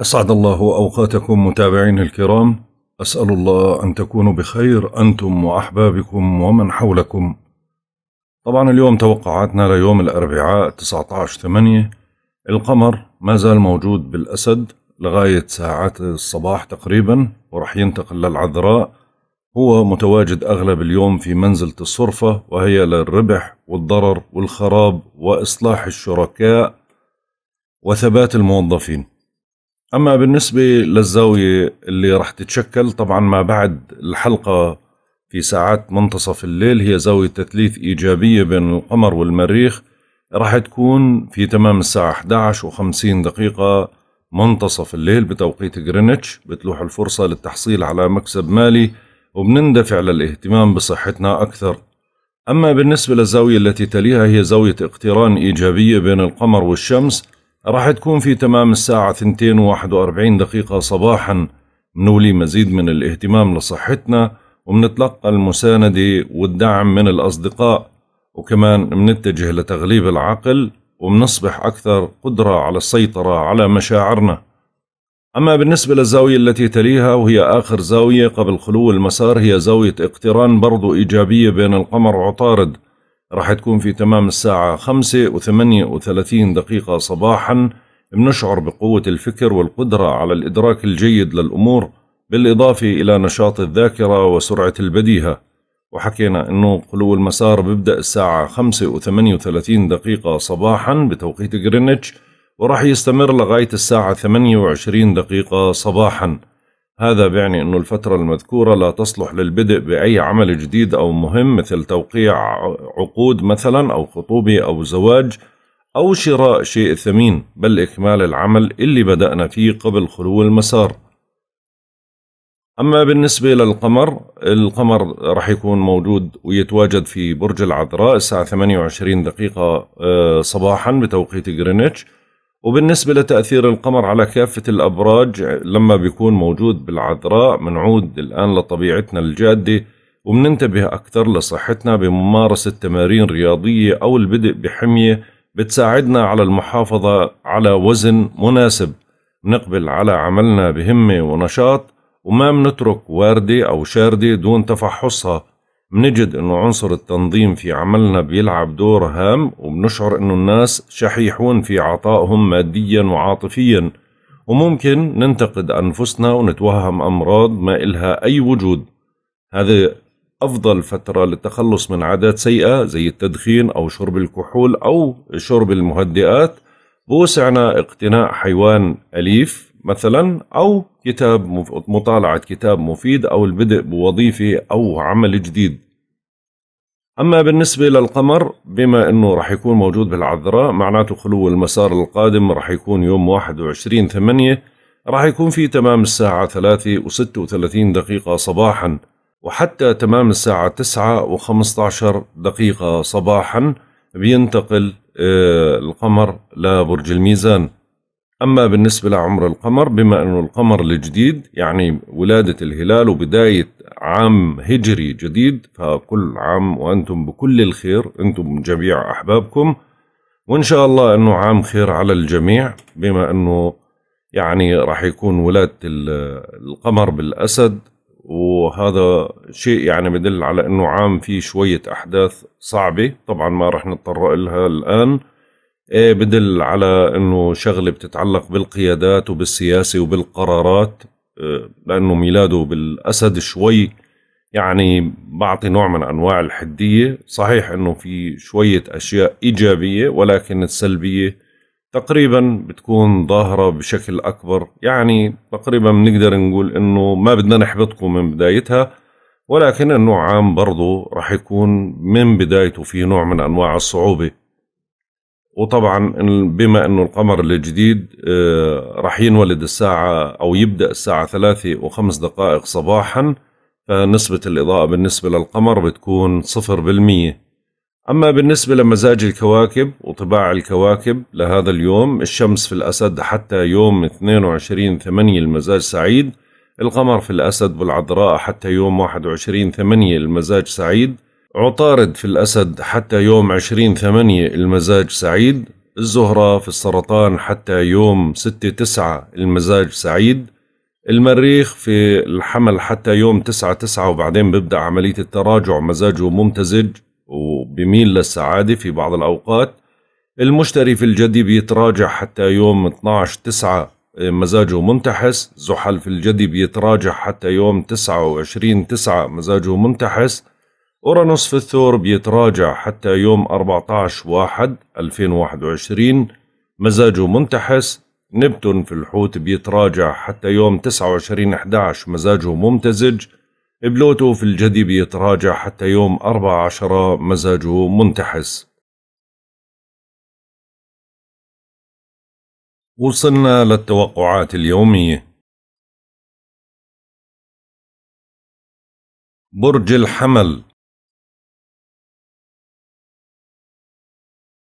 أسعد الله أوقاتكم متابعين الكرام أسأل الله أن تكونوا بخير أنتم وأحبابكم ومن حولكم طبعا اليوم توقعاتنا ليوم الأربعاء 19 8 القمر ما زال موجود بالأسد لغاية ساعات الصباح تقريبا ورح ينتقل للعذراء هو متواجد أغلب اليوم في منزلة الصرفة وهي للربح والضرر والخراب وإصلاح الشركاء وثبات الموظفين أما بالنسبة للزاوية اللي رح تتشكل طبعا ما بعد الحلقة في ساعات منتصف الليل هي زاوية تثليث إيجابية بين القمر والمريخ رح تكون في تمام الساعة 11 و50 دقيقة منتصف الليل بتوقيت غرينتش بتلوح الفرصة للتحصيل على مكسب مالي وبنندفع للاهتمام بصحتنا أكثر أما بالنسبة للزاوية التي تليها هي زاوية اقتران إيجابية بين القمر والشمس راح تكون في تمام الساعة 2:41 دقيقة صباحا منولي مزيد من الاهتمام لصحتنا ومنتلقى المساندة والدعم من الأصدقاء وكمان منتجه لتغليب العقل ومنصبح أكثر قدرة على السيطرة على مشاعرنا أما بالنسبة للزاوية التي تليها وهي آخر زاوية قبل خلو المسار هي زاوية اقتران برضو إيجابية بين القمر وعطارد راح تكون في تمام الساعة خمسة وثمانية وثلاثين دقيقة صباحا بنشعر بقوة الفكر والقدرة على الإدراك الجيد للأمور بالإضافة إلى نشاط الذاكرة وسرعة البديهة وحكينا أنه قلو المسار بيبدأ الساعة خمسة وثمانية وثلاثين دقيقة صباحا بتوقيت غرينتش وراح يستمر لغاية الساعة وعشرين دقيقة صباحاً هذا بيعني أن الفترة المذكورة لا تصلح للبدء بأي عمل جديد أو مهم مثل توقيع عقود مثلا أو خطوبة أو زواج أو شراء شيء ثمين بل إكمال العمل اللي بدأنا فيه قبل خلو المسار أما بالنسبة للقمر القمر رح يكون موجود ويتواجد في برج العذراء الساعة 28 دقيقة آه، صباحا بتوقيت غرينتش وبالنسبة لتأثير القمر على كافة الأبراج لما بيكون موجود بالعذراء منعود الآن لطبيعتنا الجادة وبننتبه أكثر لصحتنا بممارسة تمارين رياضية أو البدء بحمية بتساعدنا على المحافظة على وزن مناسب نقبل على عملنا بهمة ونشاط وما منترك واردة أو شاردة دون تفحصها بنجد انه عنصر التنظيم في عملنا بيلعب دور هام وبنشعر انه الناس شحيحون في عطائهم ماديا وعاطفيا وممكن ننتقد انفسنا ونتوهم امراض ما إلها اي وجود هذا افضل فتره للتخلص من عادات سيئه زي التدخين او شرب الكحول او شرب المهدئات بوسعنا اقتناء حيوان اليف مثلا او كتاب مطالعه كتاب مفيد او البدء بوظيفه او عمل جديد أما بالنسبة للقمر بما أنه رح يكون موجود بالعذراء معناته خلو المسار القادم رح يكون يوم 21 ثمانية رح يكون في تمام الساعة 3 و36 دقيقة صباحا وحتى تمام الساعة 9 و15 دقيقة صباحا بينتقل آه، القمر لبرج الميزان أما بالنسبة لعمر القمر بما أنه القمر الجديد يعني ولادة الهلال وبداية عام هجري جديد فكل عام وأنتم بكل الخير أنتم جميع أحبابكم وإن شاء الله أنه عام خير على الجميع بما أنه يعني راح يكون ولادة القمر بالأسد وهذا شيء يعني بدل على أنه عام فيه شوية أحداث صعبة طبعا ما راح نضطر لها الآن إيه بدل على انه شغله بتتعلق بالقيادات وبالسياسه وبالقرارات إيه لانه ميلاده بالاسد شوي يعني بعطي نوع من انواع الحديه صحيح انه في شويه اشياء ايجابيه ولكن السلبيه تقريبا بتكون ظاهره بشكل اكبر يعني تقريبا بنقدر نقول انه ما بدنا نحبطكم من بدايتها ولكن النوع عام برضه رح يكون من بدايته في نوع من انواع الصعوبه وطبعا بما انه القمر الجديد آه، راح ينولد الساعة او يبدأ الساعة ثلاثة وخمس دقائق صباحا فنسبة الإضاءة بالنسبة للقمر بتكون صفر بالمية أما بالنسبة لمزاج الكواكب وطباع الكواكب لهذا اليوم الشمس في الأسد حتى يوم 22 ثمانية المزاج سعيد القمر في الأسد والعذراء حتى يوم 21 ثمانية المزاج سعيد عطارد في الأسد حتى يوم عشرين ثمانية المزاج سعيد الزهرة في السرطان حتى يوم ستة تسعة المزاج سعيد المريخ في الحمل حتى يوم تسعة تسعة وبعدين بيبدأ عملية التراجع مزاجه ممتزج وبميل للسعادة في بعض الأوقات المشتري في الجدي بيتراجع حتى يوم 12 تسعة مزاجه منتحس زحل في الجدي بيتراجع حتى يوم 29 تسعة مزاجه منتحس أورانوس في الثور بيتراجع حتى يوم 14 واحد 2021 مزاجه منتحس نبتون في الحوت بيتراجع حتى يوم 29 11 مزاجه ممتزج بلوتو في الجدي بيتراجع حتى يوم 14 مزاجه منتحس وصلنا للتوقعات اليومية برج الحمل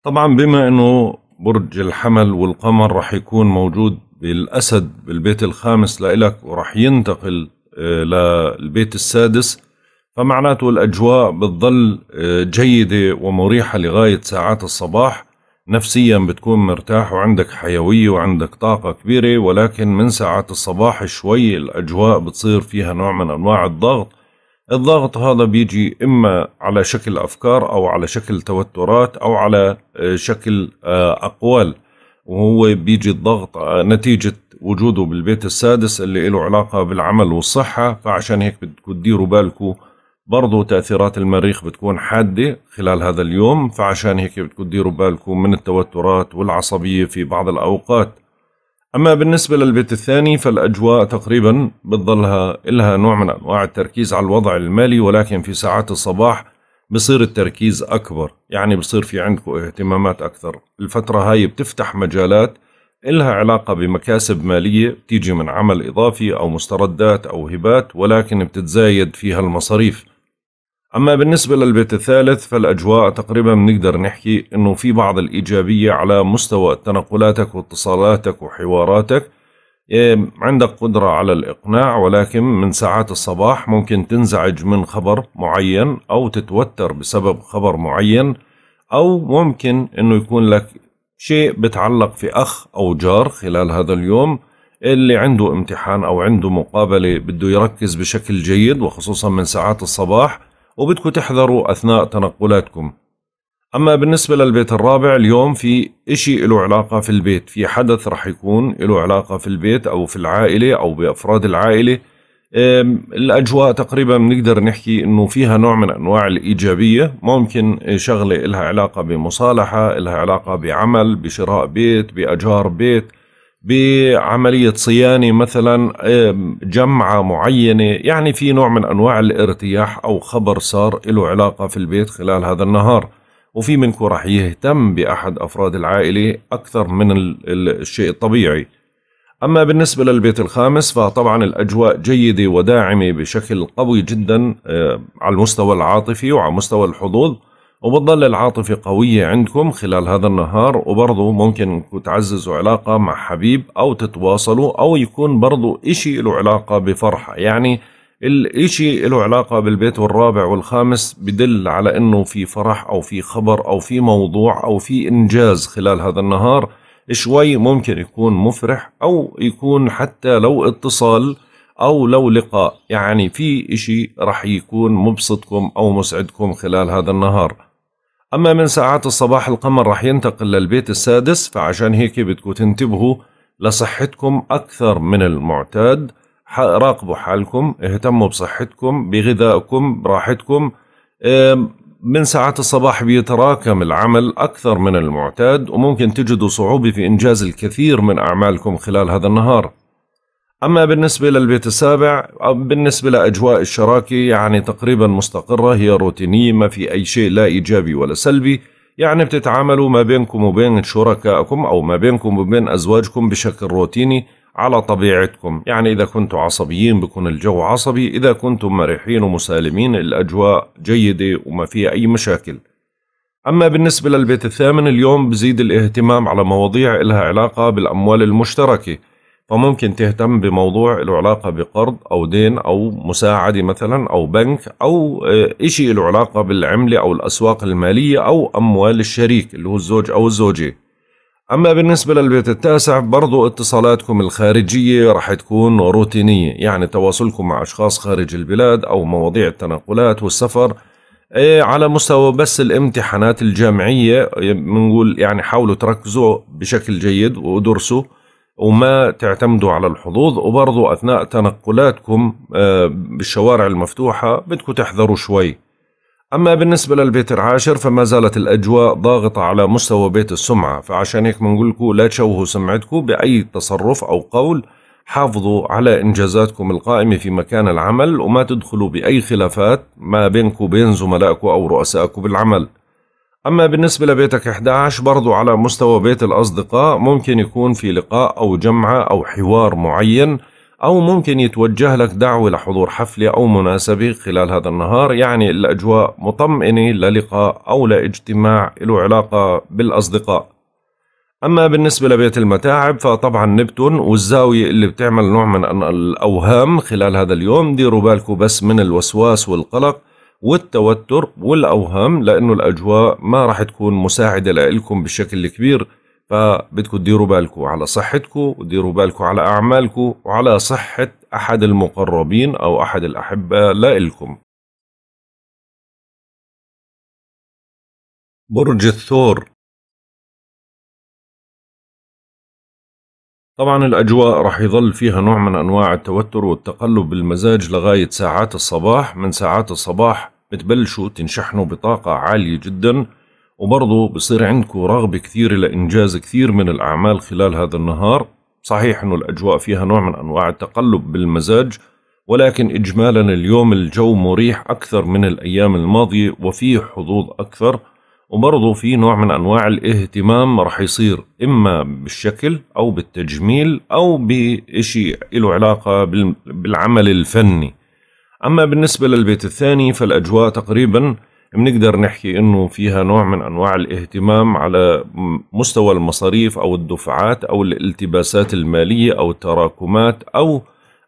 طبعا بما انه برج الحمل والقمر راح يكون موجود بالاسد بالبيت الخامس لإلك وراح ينتقل آه، للبيت السادس فمعناته الاجواء بتظل آه، جيده ومريحه لغايه ساعات الصباح نفسيا بتكون مرتاح وعندك حيويه وعندك طاقه كبيره ولكن من ساعات الصباح شوي الاجواء بتصير فيها نوع من انواع الضغط الضغط هذا بيجي إما على شكل أفكار أو على شكل توترات أو على آه، شكل آه، أقوال وهو بيجي الضغط آه، نتيجة وجوده بالبيت السادس اللي له علاقة بالعمل والصحة فعشان هيك بدكم تديروا بالكم برضو تأثيرات المريخ بتكون حادة خلال هذا اليوم فعشان هيك بدكم تديروا بالكم من التوترات والعصبية في بعض الأوقات أما بالنسبة للبيت الثاني فالأجواء تقريبا بتظلها إلها نوع من أنواع التركيز على الوضع المالي ولكن في ساعات الصباح بصير التركيز أكبر يعني بصير في عندكم اهتمامات أكثر الفترة هاي بتفتح مجالات إلها علاقة بمكاسب مالية بتيجي من عمل إضافي أو مستردات أو هبات ولكن بتتزايد فيها المصاريف أما بالنسبة للبيت الثالث فالأجواء تقريبا بنقدر نحكي أنه في بعض الإيجابية على مستوى تنقلاتك واتصالاتك وحواراتك إيه، عندك قدرة على الإقناع ولكن من ساعات الصباح ممكن تنزعج من خبر معين أو تتوتر بسبب خبر معين أو ممكن أنه يكون لك شيء بتعلق في أخ أو جار خلال هذا اليوم اللي عنده امتحان أو عنده مقابلة بده يركز بشكل جيد وخصوصا من ساعات الصباح وبدكم تحذروا أثناء تنقلاتكم أما بالنسبة للبيت الرابع اليوم في إشي له علاقة في البيت في حدث رح يكون له علاقة في البيت أو في العائلة أو بأفراد العائلة الأجواء تقريبا بنقدر نحكي أنه فيها نوع من أنواع الإيجابية ممكن شغلة لها علاقة بمصالحة لها علاقة بعمل بشراء بيت بأجار بيت بعملية صيانة مثلا جمعة معينة يعني في نوع من أنواع الارتياح أو خبر صار له علاقة في البيت خلال هذا النهار وفي منكم راح يهتم بأحد أفراد العائلة أكثر من الشيء الطبيعي أما بالنسبة للبيت الخامس فطبعا الأجواء جيدة وداعمة بشكل قوي جدا على المستوى العاطفي وعلى مستوى الحظوظ وبتضل العاطفة قوية عندكم خلال هذا النهار وبرضه ممكن انكم تعززوا علاقة مع حبيب أو تتواصلوا أو يكون برضه إشي له علاقة بفرحة يعني الإشي له علاقة بالبيت الرابع والخامس بدل على أنه في فرح أو في خبر أو في موضوع أو في إنجاز خلال هذا النهار شوي ممكن يكون مفرح أو يكون حتى لو اتصال أو لو لقاء يعني في إشي رح يكون مبسطكم أو مسعدكم خلال هذا النهار أما من ساعات الصباح القمر رح ينتقل للبيت السادس فعشان هيك بدكم تنتبهوا لصحتكم أكثر من المعتاد راقبوا حالكم اهتموا بصحتكم بغذائكم براحتكم من ساعات الصباح بيتراكم العمل أكثر من المعتاد وممكن تجدوا صعوبة في إنجاز الكثير من أعمالكم خلال هذا النهار أما بالنسبة للبيت السابع بالنسبة لأجواء الشراكة يعني تقريبا مستقرة هي روتينية ما في أي شيء لا إيجابي ولا سلبي يعني بتتعاملوا ما بينكم وبين شركائكم أو ما بينكم وبين أزواجكم بشكل روتيني على طبيعتكم يعني إذا كنتم عصبيين بكون الجو عصبي إذا كنتم مرحين ومسالمين الأجواء جيدة وما فيها أي مشاكل أما بالنسبة للبيت الثامن اليوم بزيد الاهتمام على مواضيع إلها علاقة بالأموال المشتركة فممكن تهتم بموضوع له علاقة بقرض أو دين أو مساعدة مثلا أو بنك أو آه، إشي له علاقة بالعملة أو الأسواق المالية أو أموال الشريك اللي هو الزوج أو الزوجة أما بالنسبة للبيت التاسع برضو اتصالاتكم الخارجية رح تكون روتينية يعني تواصلكم مع أشخاص خارج البلاد أو مواضيع التنقلات والسفر آه، على مستوى بس الامتحانات الجامعية آه، بنقول يعني حاولوا تركزوا بشكل جيد ودرسوا وما تعتمدوا على الحظوظ وبرضو أثناء تنقلاتكم آه، بالشوارع المفتوحة بدكم تحذروا شوي أما بالنسبة للبيت العاشر فما زالت الأجواء ضاغطة على مستوى بيت السمعة فعشان هيك بنقول لكم لا تشوهوا سمعتكم بأي تصرف أو قول حافظوا على إنجازاتكم القائمة في مكان العمل وما تدخلوا بأي خلافات ما بينكم وبين زملائكم أو رؤسائكم بالعمل أما بالنسبة لبيتك 11 برضو على مستوى بيت الأصدقاء ممكن يكون في لقاء أو جمعة أو حوار معين أو ممكن يتوجه لك دعوة لحضور حفلة أو مناسبة خلال هذا النهار يعني الأجواء مطمئنة للقاء أو لاجتماع له علاقة بالأصدقاء أما بالنسبة لبيت المتاعب فطبعا نبتون والزاوية اللي بتعمل نوع من الأوهام خلال هذا اليوم ديروا بالكم بس من الوسواس والقلق والتوتر والاوهام لانه الاجواء ما راح تكون مساعده لكم بشكل كبير فبدكم تديروا بالكم على صحتكم وديروا بالكم على اعمالكم وعلى صحه احد المقربين او احد الاحباء لكم برج الثور طبعا الأجواء راح يظل فيها نوع من أنواع التوتر والتقلب بالمزاج لغاية ساعات الصباح من ساعات الصباح بتبلشوا تنشحنوا بطاقة عالية جدا وبرضه بصير عندكم رغبة كثيرة لإنجاز كثير من الأعمال خلال هذا النهار صحيح أنه الأجواء فيها نوع من أنواع التقلب بالمزاج ولكن إجمالا اليوم الجو مريح أكثر من الأيام الماضية وفيه حظوظ أكثر وبرضه في نوع من أنواع الاهتمام رح يصير إما بالشكل أو بالتجميل أو بشيء له علاقة بالعمل الفني أما بالنسبة للبيت الثاني فالأجواء تقريبا بنقدر نحكي أنه فيها نوع من أنواع الاهتمام على مستوى المصاريف أو الدفعات أو الالتباسات المالية أو التراكمات أو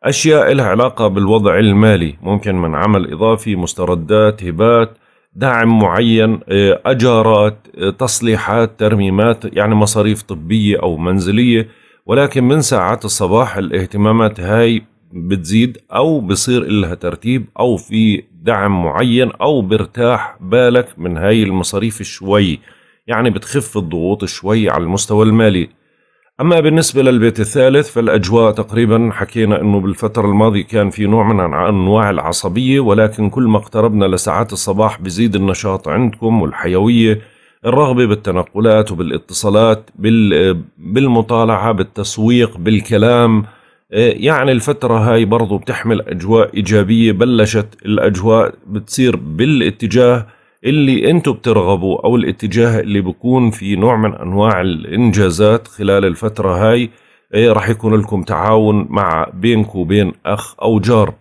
أشياء لها علاقة بالوضع المالي ممكن من عمل إضافي مستردات هبات دعم معين آه، أجارات آه، تصليحات ترميمات يعني مصاريف طبية أو منزلية ولكن من ساعات الصباح الاهتمامات هاي بتزيد او بصير لها ترتيب او في دعم معين او برتاح بالك من هاي المصاريف شوي يعني بتخف الضغوط شوي على المستوى المالي اما بالنسبه للبيت الثالث فالاجواء تقريبا حكينا انه بالفتره الماضيه كان في نوع من انواع العصبيه ولكن كل ما اقتربنا لساعات الصباح بزيد النشاط عندكم والحيويه الرغبه بالتنقلات وبالاتصالات بالمطالعه بالتسويق بالكلام إيه، يعني الفترة هاي برضو بتحمل أجواء إيجابية بلشت الأجواء بتصير بالاتجاه اللي أنتوا بترغبوا او الاتجاه اللي بكون في نوع من انواع الانجازات خلال الفترة هاي إيه، رح يكون لكم تعاون مع بينك وبين اخ او جار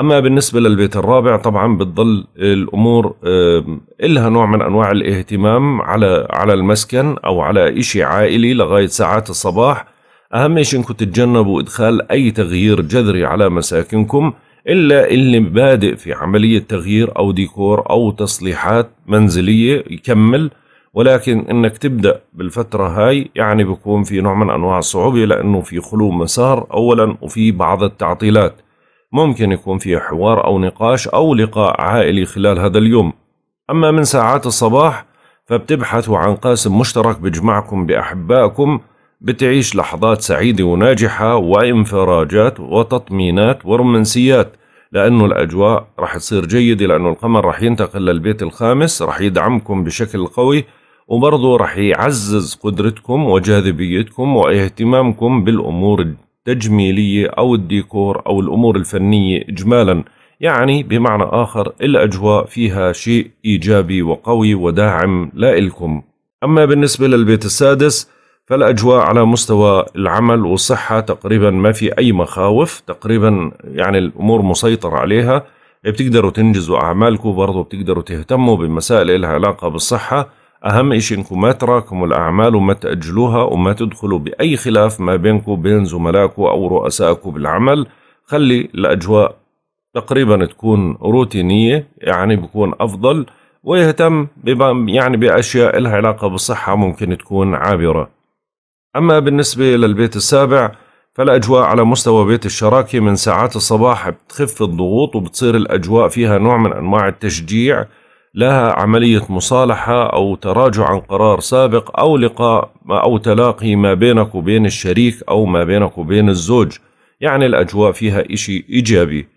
اما بالنسبة للبيت الرابع طبعا بتضل الامور إيه، الها نوع من انواع الاهتمام على على المسكن او على اشي عائلي لغاية ساعات الصباح أهم شيء أنكم تتجنبوا إدخال أي تغيير جذري على مساكنكم إلا اللي بادئ في عملية تغيير أو ديكور أو تصليحات منزلية يكمل ولكن انك تبدا بالفتره هاي يعني بكون في نوع من انواع الصعوبه لانه في خلو مسار اولا وفي بعض التعطيلات ممكن يكون في حوار او نقاش او لقاء عائلي خلال هذا اليوم اما من ساعات الصباح فبتبحثوا عن قاسم مشترك بجمعكم باحبائكم بتعيش لحظات سعيدة وناجحة وانفراجات وتطمينات ورومانسيات لأنه الأجواء رح تصير جيدة لأنه القمر رح ينتقل للبيت الخامس رح يدعمكم بشكل قوي وبرضه رح يعزز قدرتكم وجاذبيتكم واهتمامكم بالأمور التجميلية أو الديكور أو الأمور الفنية إجمالا يعني بمعنى آخر الأجواء فيها شيء إيجابي وقوي وداعم لإلكم أما بالنسبة للبيت السادس فالاجواء على مستوى العمل والصحه تقريبا ما في اي مخاوف تقريبا يعني الامور مسيطره عليها بتقدروا تنجزوا اعمالكم برضه بتقدروا تهتموا بمسائل لها علاقه بالصحه اهم شيء انكم ما تراكموا الاعمال وما تاجلوها وما تدخلوا باي خلاف ما بينكم وبين زملائكم او رؤسائكم بالعمل خلي الاجواء تقريبا تكون روتينيه يعني بكون افضل ويهتم يعني باشياء لها علاقه بالصحه ممكن تكون عابره أما بالنسبة للبيت السابع فالأجواء على مستوى بيت الشراكة من ساعات الصباح بتخف الضغوط وبتصير الأجواء فيها نوع من أنواع التشجيع لها عملية مصالحة أو تراجع عن قرار سابق أو لقاء أو تلاقي ما بينك وبين الشريك أو ما بينك وبين الزوج يعني الأجواء فيها إشي إيجابي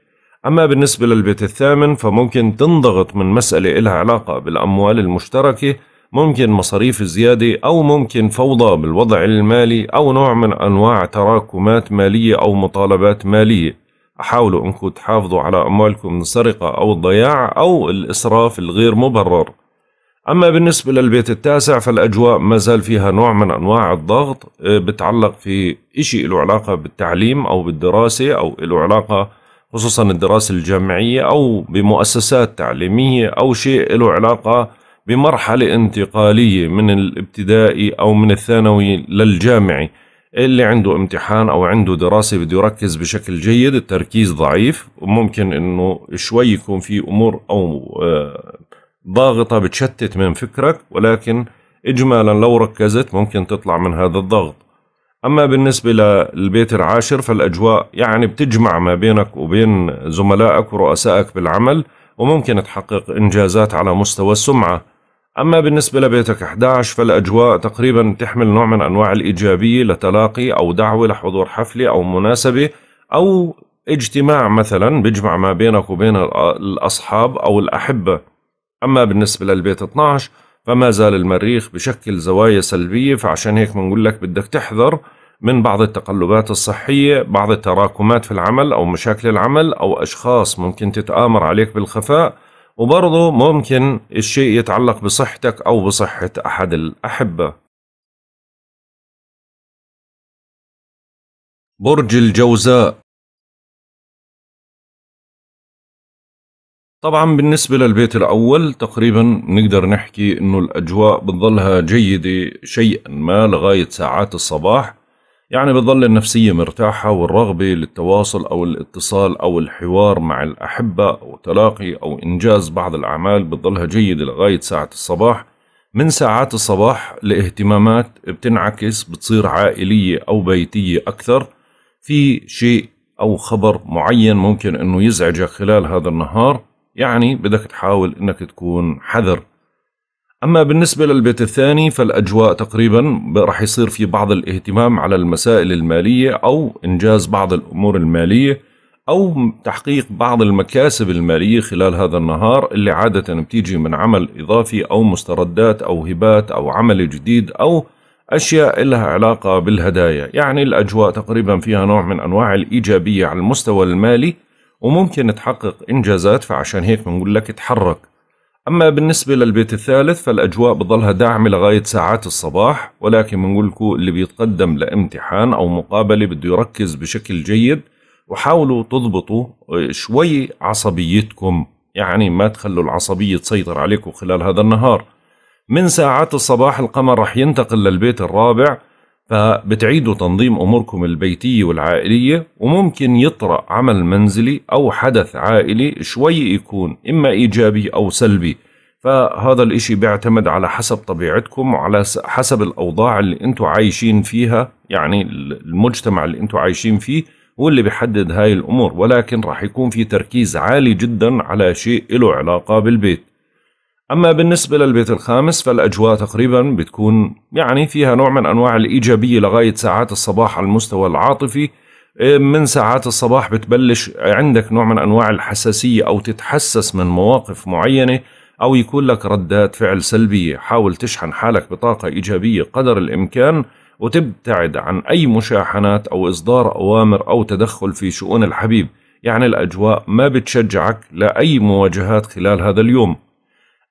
أما بالنسبة للبيت الثامن فممكن تنضغط من مسألة إلها علاقة بالأموال المشتركة ممكن مصاريف زيادة أو ممكن فوضى بالوضع المالي أو نوع من أنواع تراكمات مالية أو مطالبات مالية حاولوا أنكم تحافظوا على أموالكم من السرقة أو الضياع أو الإسراف الغير مبرر أما بالنسبة للبيت التاسع فالأجواء ما زال فيها نوع من أنواع الضغط آه، بتعلق في إشي له علاقة بالتعليم أو بالدراسة أو له علاقة خصوصا الدراسة الجامعية أو بمؤسسات تعليمية أو شيء له علاقة بمرحلة انتقالية من الابتدائي أو من الثانوي للجامعي اللي عنده امتحان أو عنده دراسة بده يركز بشكل جيد التركيز ضعيف وممكن أنه شوي يكون في أمور أو آه، ضاغطة بتشتت من فكرك ولكن إجمالا لو ركزت ممكن تطلع من هذا الضغط أما بالنسبة للبيت العاشر فالأجواء يعني بتجمع ما بينك وبين زملائك ورؤسائك بالعمل وممكن تحقق إنجازات على مستوى السمعة أما بالنسبة لبيتك 11 فالأجواء تقريبا تحمل نوع من أنواع الإيجابية لتلاقي أو دعوة لحضور حفلة أو مناسبة أو اجتماع مثلا بيجمع ما بينك وبين الأصحاب أو الأحبة أما بالنسبة للبيت 12 فما زال المريخ بشكل زوايا سلبية فعشان هيك بنقول لك بدك تحذر من بعض التقلبات الصحية بعض التراكمات في العمل أو مشاكل العمل أو أشخاص ممكن تتآمر عليك بالخفاء وبرضه ممكن الشيء يتعلق بصحتك أو بصحة أحد الأحبة برج الجوزاء طبعا بالنسبة للبيت الأول تقريبا نقدر نحكي أنه الأجواء بتظلها جيدة شيئا ما لغاية ساعات الصباح يعني بتظل النفسية مرتاحة والرغبة للتواصل أو الاتصال أو الحوار مع الأحبة أو تلاقي أو إنجاز بعض الأعمال بتظلها جيدة لغاية ساعة الصباح من ساعات الصباح لاهتمامات بتنعكس بتصير عائلية أو بيتية أكثر في شيء أو خبر معين ممكن أنه يزعجك خلال هذا النهار يعني بدك تحاول أنك تكون حذر أما بالنسبة للبيت الثاني فالأجواء تقريبا راح يصير في بعض الاهتمام على المسائل المالية أو إنجاز بعض الأمور المالية أو تحقيق بعض المكاسب المالية خلال هذا النهار اللي عادة بتيجي من عمل إضافي أو مستردات أو هبات أو عمل جديد أو أشياء لها علاقة بالهدايا يعني الأجواء تقريبا فيها نوع من أنواع الإيجابية على المستوى المالي وممكن تحقق إنجازات فعشان هيك بنقول لك تحرك أما بالنسبة للبيت الثالث فالأجواء بظلها داعمة لغاية ساعات الصباح ولكن بنقول لكم اللي بيتقدم لامتحان أو مقابلة بده يركز بشكل جيد وحاولوا تضبطوا شوي عصبيتكم يعني ما تخلوا العصبية تسيطر عليكم خلال هذا النهار من ساعات الصباح القمر رح ينتقل للبيت الرابع فبتعيدوا تنظيم أموركم البيتية والعائلية وممكن يطرأ عمل منزلي أو حدث عائلي شوي يكون إما إيجابي أو سلبي فهذا الإشي بيعتمد على حسب طبيعتكم وعلى حسب الأوضاع اللي أنتم عايشين فيها يعني المجتمع اللي أنتم عايشين فيه هو اللي بيحدد هاي الأمور ولكن راح يكون في تركيز عالي جدا على شيء له علاقة بالبيت أما بالنسبة للبيت الخامس فالأجواء تقريبا بتكون يعني فيها نوع من أنواع الإيجابية لغاية ساعات الصباح على المستوى العاطفي إيه، من ساعات الصباح بتبلش عندك نوع من أنواع الحساسية أو تتحسس من مواقف معينة أو يكون لك ردات فعل سلبية حاول تشحن حالك بطاقة إيجابية قدر الإمكان وتبتعد عن أي مشاحنات أو إصدار أوامر أو تدخل في شؤون الحبيب يعني الأجواء ما بتشجعك لأي مواجهات خلال هذا اليوم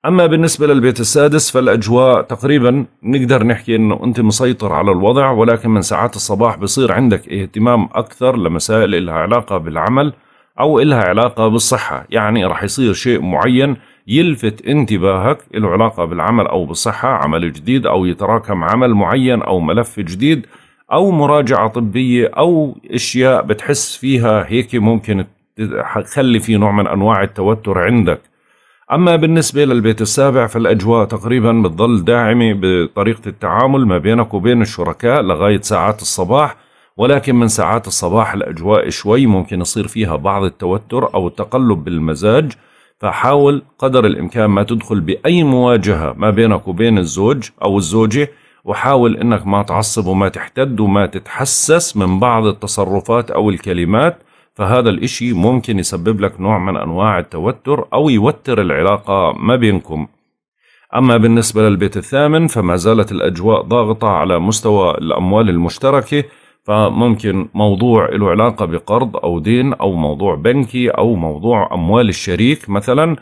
أما بالنسبة للبيت السادس فالأجواء تقريبا نقدر نحكي أنه أنت مسيطر على الوضع ولكن من ساعات الصباح بصير عندك اهتمام أكثر لمسائل إلها علاقة بالعمل أو إلها علاقة بالصحة يعني رح يصير شيء معين يلفت انتباهك له علاقة بالعمل أو بالصحة عمل جديد أو يتراكم عمل معين أو ملف جديد أو مراجعة طبية أو أشياء بتحس فيها هيك ممكن تخلي في نوع من أنواع التوتر عندك أما بالنسبة للبيت السابع فالأجواء تقريبا بتظل داعمة بطريقة التعامل ما بينك وبين الشركاء لغاية ساعات الصباح ولكن من ساعات الصباح الأجواء شوي ممكن يصير فيها بعض التوتر أو التقلب بالمزاج فحاول قدر الإمكان ما تدخل بأي مواجهة ما بينك وبين الزوج أو الزوجة وحاول أنك ما تعصب وما تحتد وما تتحسس من بعض التصرفات أو الكلمات فهذا الإشي ممكن يسبب لك نوع من أنواع التوتر أو يوتر العلاقة ما بينكم أما بالنسبة للبيت الثامن فما زالت الأجواء ضاغطة على مستوى الأموال المشتركة فممكن موضوع له علاقة بقرض أو دين أو موضوع بنكي أو موضوع أموال الشريك مثلا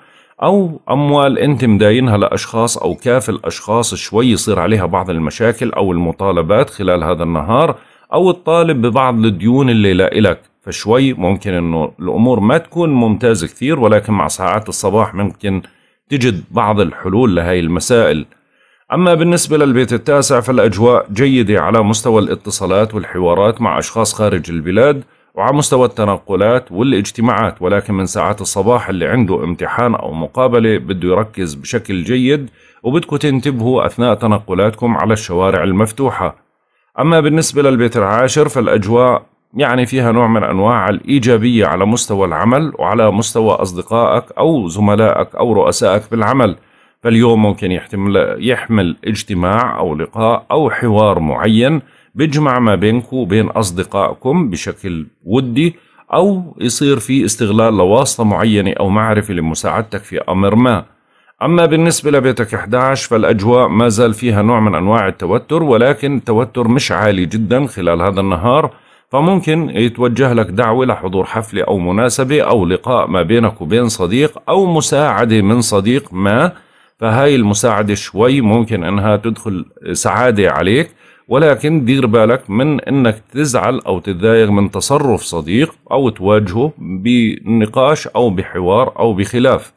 أو أموال أنت مداينها لأشخاص أو كافل أشخاص شوي يصير عليها بعض المشاكل أو المطالبات خلال هذا النهار أو تطالب ببعض الديون اللي لإلك فشوي ممكن أنه الأمور ما تكون ممتازة كثير ولكن مع ساعات الصباح ممكن تجد بعض الحلول لهي المسائل أما بالنسبة للبيت التاسع فالأجواء جيدة على مستوى الاتصالات والحوارات مع أشخاص خارج البلاد وعلى مستوى التنقلات والاجتماعات ولكن من ساعات الصباح اللي عنده امتحان أو مقابلة بده يركز بشكل جيد وبدكم تنتبهوا أثناء تنقلاتكم على الشوارع المفتوحة أما بالنسبة للبيت العاشر فالأجواء يعني فيها نوع من أنواع الإيجابية على مستوى العمل وعلى مستوى أصدقائك أو زملائك أو رؤسائك بالعمل فاليوم ممكن يحتمل يحمل اجتماع أو لقاء أو حوار معين بيجمع ما بينك وبين أصدقائكم بشكل ودي أو يصير في استغلال لواسطة معينة أو معرفة لمساعدتك في أمر ما أما بالنسبة لبيتك 11 فالأجواء ما زال فيها نوع من أنواع التوتر ولكن التوتر مش عالي جدا خلال هذا النهار فممكن يتوجه لك دعوة لحضور حفلة أو مناسبة أو لقاء ما بينك وبين صديق أو مساعدة من صديق ما فهاي المساعدة شوي ممكن أنها تدخل سعادة عليك ولكن دير بالك من أنك تزعل أو تتضايق من تصرف صديق أو تواجهه بنقاش أو بحوار أو بخلاف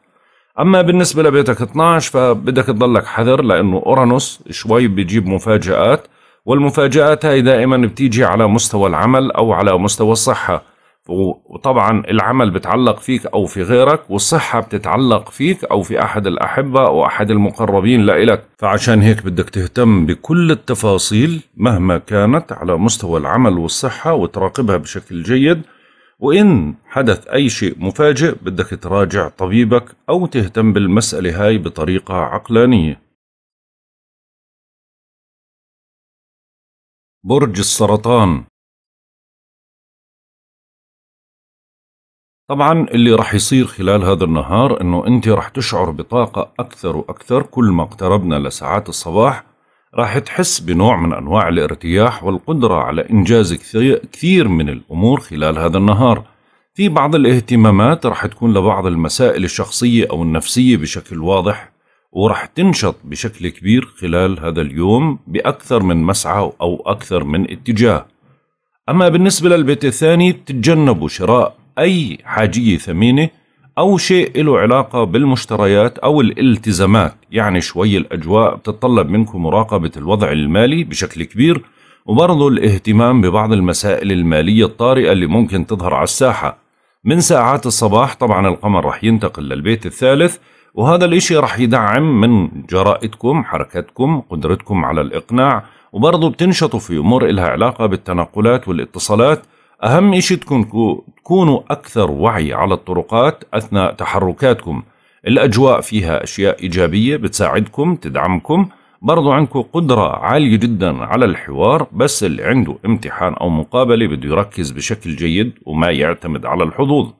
اما بالنسبه لبيتك 12 فبدك تضلك حذر لانه اورانوس شوي بيجيب مفاجات والمفاجات هاي دائما بتيجي على مستوى العمل او على مستوى الصحه وطبعا العمل بتعلق فيك او في غيرك والصحه بتتعلق فيك او في احد الاحبه او احد المقربين لإلك فعشان هيك بدك تهتم بكل التفاصيل مهما كانت على مستوى العمل والصحه وتراقبها بشكل جيد وإن حدث أي شيء مفاجئ بدك تراجع طبيبك أو تهتم بالمسألة هاي بطريقة عقلانية برج السرطان طبعا اللي رح يصير خلال هذا النهار انه انت رح تشعر بطاقة اكثر واكثر كل ما اقتربنا لساعات الصباح راح تحس بنوع من أنواع الارتياح والقدرة على إنجاز كثير من الأمور خلال هذا النهار في بعض الاهتمامات راح تكون لبعض المسائل الشخصية أو النفسية بشكل واضح وراح تنشط بشكل كبير خلال هذا اليوم بأكثر من مسعى أو أكثر من اتجاه أما بالنسبة للبيت الثاني تتجنبوا شراء أي حاجية ثمينة أو شيء له علاقة بالمشتريات أو الالتزامات يعني شوي الأجواء بتتطلب منكم مراقبة الوضع المالي بشكل كبير وبرضه الاهتمام ببعض المسائل المالية الطارئة اللي ممكن تظهر على الساحة من ساعات الصباح طبعا القمر رح ينتقل للبيت الثالث وهذا الاشي رح يدعم من جرائتكم حركتكم قدرتكم على الإقناع وبرضه بتنشطوا في أمور إلها علاقة بالتنقلات والاتصالات أهم إشي تكونوا تكونوا أكثر وعي على الطرقات أثناء تحركاتكم الأجواء فيها أشياء إيجابية بتساعدكم تدعمكم برضو عندكم قدرة عالية جدا على الحوار بس اللي عنده امتحان أو مقابلة بده يركز بشكل جيد وما يعتمد على الحظوظ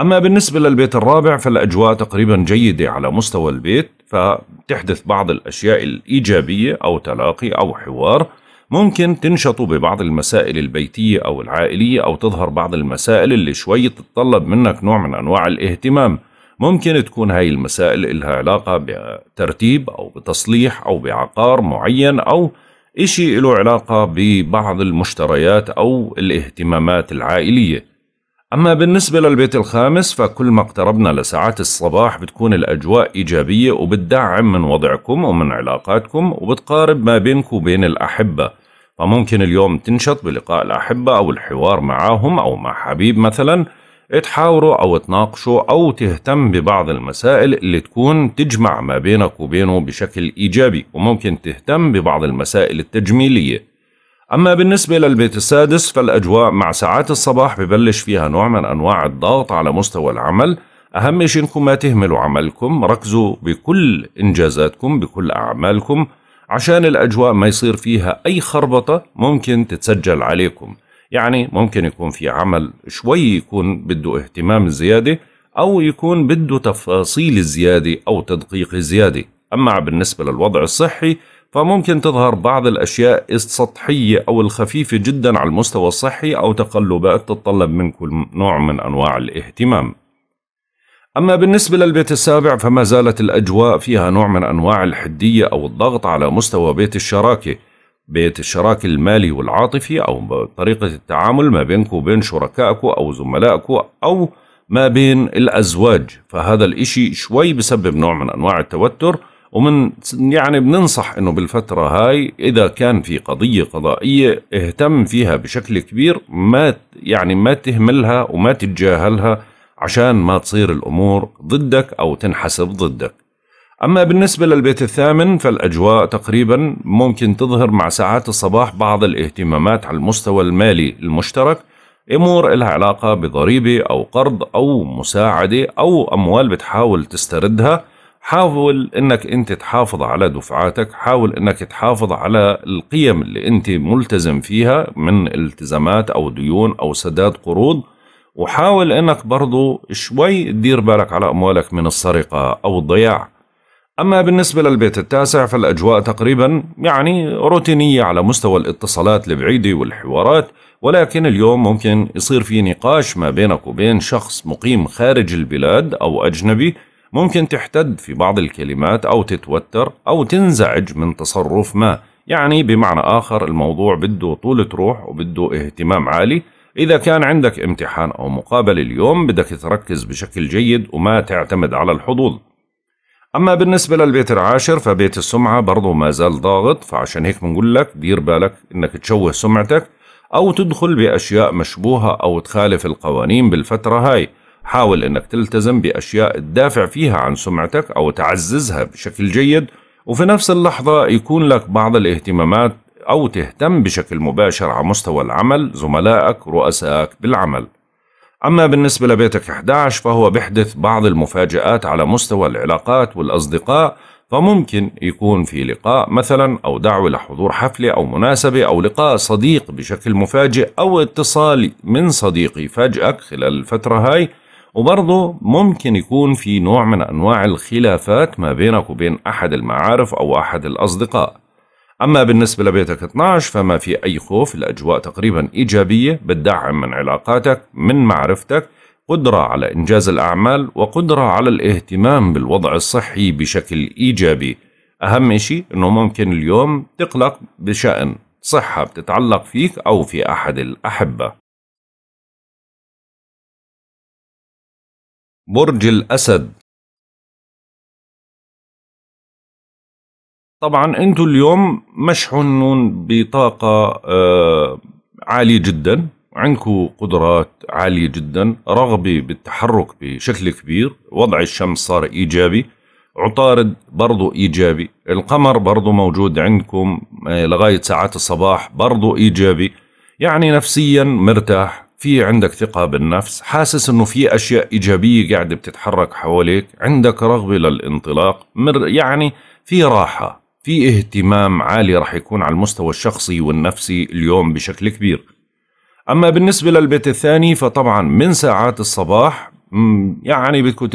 أما بالنسبة للبيت الرابع فالأجواء تقريبا جيدة على مستوى البيت فتحدث بعض الأشياء الإيجابية أو تلاقي أو حوار ممكن تنشطوا ببعض المسائل البيتية أو العائلية أو تظهر بعض المسائل اللي شوي تتطلب منك نوع من أنواع الاهتمام ممكن تكون هاي المسائل إلها علاقة بترتيب أو بتصليح أو بعقار معين أو إشي له علاقة ببعض المشتريات أو الاهتمامات العائلية أما بالنسبة للبيت الخامس فكل ما اقتربنا لساعات الصباح بتكون الأجواء إيجابية وبتدعم من وضعكم ومن علاقاتكم وبتقارب ما بينك وبين الأحبة فممكن اليوم تنشط بلقاء الأحبة أو الحوار معاهم أو مع حبيب مثلا تحاوروا أو تناقشوا أو تهتم ببعض المسائل اللي تكون تجمع ما بينك وبينه بشكل إيجابي وممكن تهتم ببعض المسائل التجميلية أما بالنسبة للبيت السادس فالأجواء مع ساعات الصباح ببلش فيها نوع من أنواع الضغط على مستوى العمل أهم شيء إنكم ما تهملوا عملكم ركزوا بكل إنجازاتكم بكل أعمالكم عشان الأجواء ما يصير فيها أي خربطة ممكن تتسجل عليكم يعني ممكن يكون في عمل شوي يكون بده اهتمام زيادة أو يكون بده تفاصيل زيادة أو تدقيق زيادة أما بالنسبة للوضع الصحي فممكن تظهر بعض الأشياء السطحية أو الخفيفة جدا على المستوى الصحي أو تقلبات تتطلب منكم نوع من أنواع الاهتمام أما بالنسبة للبيت السابع فما زالت الأجواء فيها نوع من أنواع الحدية أو الضغط على مستوى بيت الشراكة بيت الشراكة المالي والعاطفي أو طريقة التعامل ما بينك وبين شركائك أو زملائك أو ما بين الأزواج فهذا الإشي شوي بسبب نوع من أنواع التوتر ومن يعني بننصح انه بالفتره هاي اذا كان في قضيه قضائيه اهتم فيها بشكل كبير ما يعني ما تهملها وما تتجاهلها عشان ما تصير الأمور ضدك أو تنحسب ضدك أما بالنسبة للبيت الثامن فالأجواء تقريبا ممكن تظهر مع ساعات الصباح بعض الاهتمامات على المستوى المالي المشترك أمور لها علاقة بضريبة أو قرض أو مساعدة أو أموال بتحاول تستردها حاول انك انت تحافظ على دفعاتك حاول انك تحافظ على القيم اللي انت ملتزم فيها من التزامات او ديون او سداد قروض وحاول انك برضو شوي تدير بالك على اموالك من السرقة او الضياع اما بالنسبة للبيت التاسع فالاجواء تقريبا يعني روتينية على مستوى الاتصالات البعيدة والحوارات ولكن اليوم ممكن يصير في نقاش ما بينك وبين شخص مقيم خارج البلاد او اجنبي ممكن تحتد في بعض الكلمات او تتوتر او تنزعج من تصرف ما يعني بمعنى اخر الموضوع بده طولة روح وبده اهتمام عالي إذا كان عندك امتحان أو مقابلة اليوم بدك تركز بشكل جيد وما تعتمد على الحظوظ أما بالنسبة للبيت العاشر فبيت السمعة برضه ما زال ضاغط فعشان هيك بنقول لك دير بالك إنك تشوه سمعتك أو تدخل بأشياء مشبوهة أو تخالف القوانين بالفترة هاي حاول إنك تلتزم بأشياء تدافع فيها عن سمعتك أو تعززها بشكل جيد وفي نفس اللحظة يكون لك بعض الاهتمامات أو تهتم بشكل مباشر على مستوى العمل زملائك رؤسائك بالعمل أما بالنسبة لبيتك 11 فهو بيحدث بعض المفاجآت على مستوى العلاقات والأصدقاء فممكن يكون في لقاء مثلا أو دعوة لحضور حفلة أو مناسبة أو لقاء صديق بشكل مفاجئ أو اتصال من صديق يفاجئك خلال الفترة هاي وبرضه ممكن يكون في نوع من أنواع الخلافات ما بينك وبين أحد المعارف أو أحد الأصدقاء أما بالنسبة لبيتك 12 فما في أي خوف الأجواء تقريبا إيجابية بتدعم من علاقاتك من معرفتك قدرة على إنجاز الأعمال وقدرة على الاهتمام بالوضع الصحي بشكل إيجابي أهم شيء أنه ممكن اليوم تقلق بشأن صحة بتتعلق فيك أو في أحد الأحبة برج الأسد طبعا انتم اليوم مشحونون بطاقه آه، عاليه جدا عندكم قدرات عاليه جدا رغبه بالتحرك بشكل كبير وضع الشمس صار ايجابي عطارد برضو ايجابي القمر برضو موجود عندكم آه، لغايه ساعات الصباح برضو ايجابي يعني نفسيا مرتاح في عندك ثقة بالنفس حاسس انه في اشياء ايجابية قاعدة بتتحرك حواليك عندك رغبة للانطلاق مر يعني في راحة في اهتمام عالي رح يكون على المستوى الشخصي والنفسي اليوم بشكل كبير أما بالنسبة للبيت الثاني فطبعا من ساعات الصباح يعني بدكم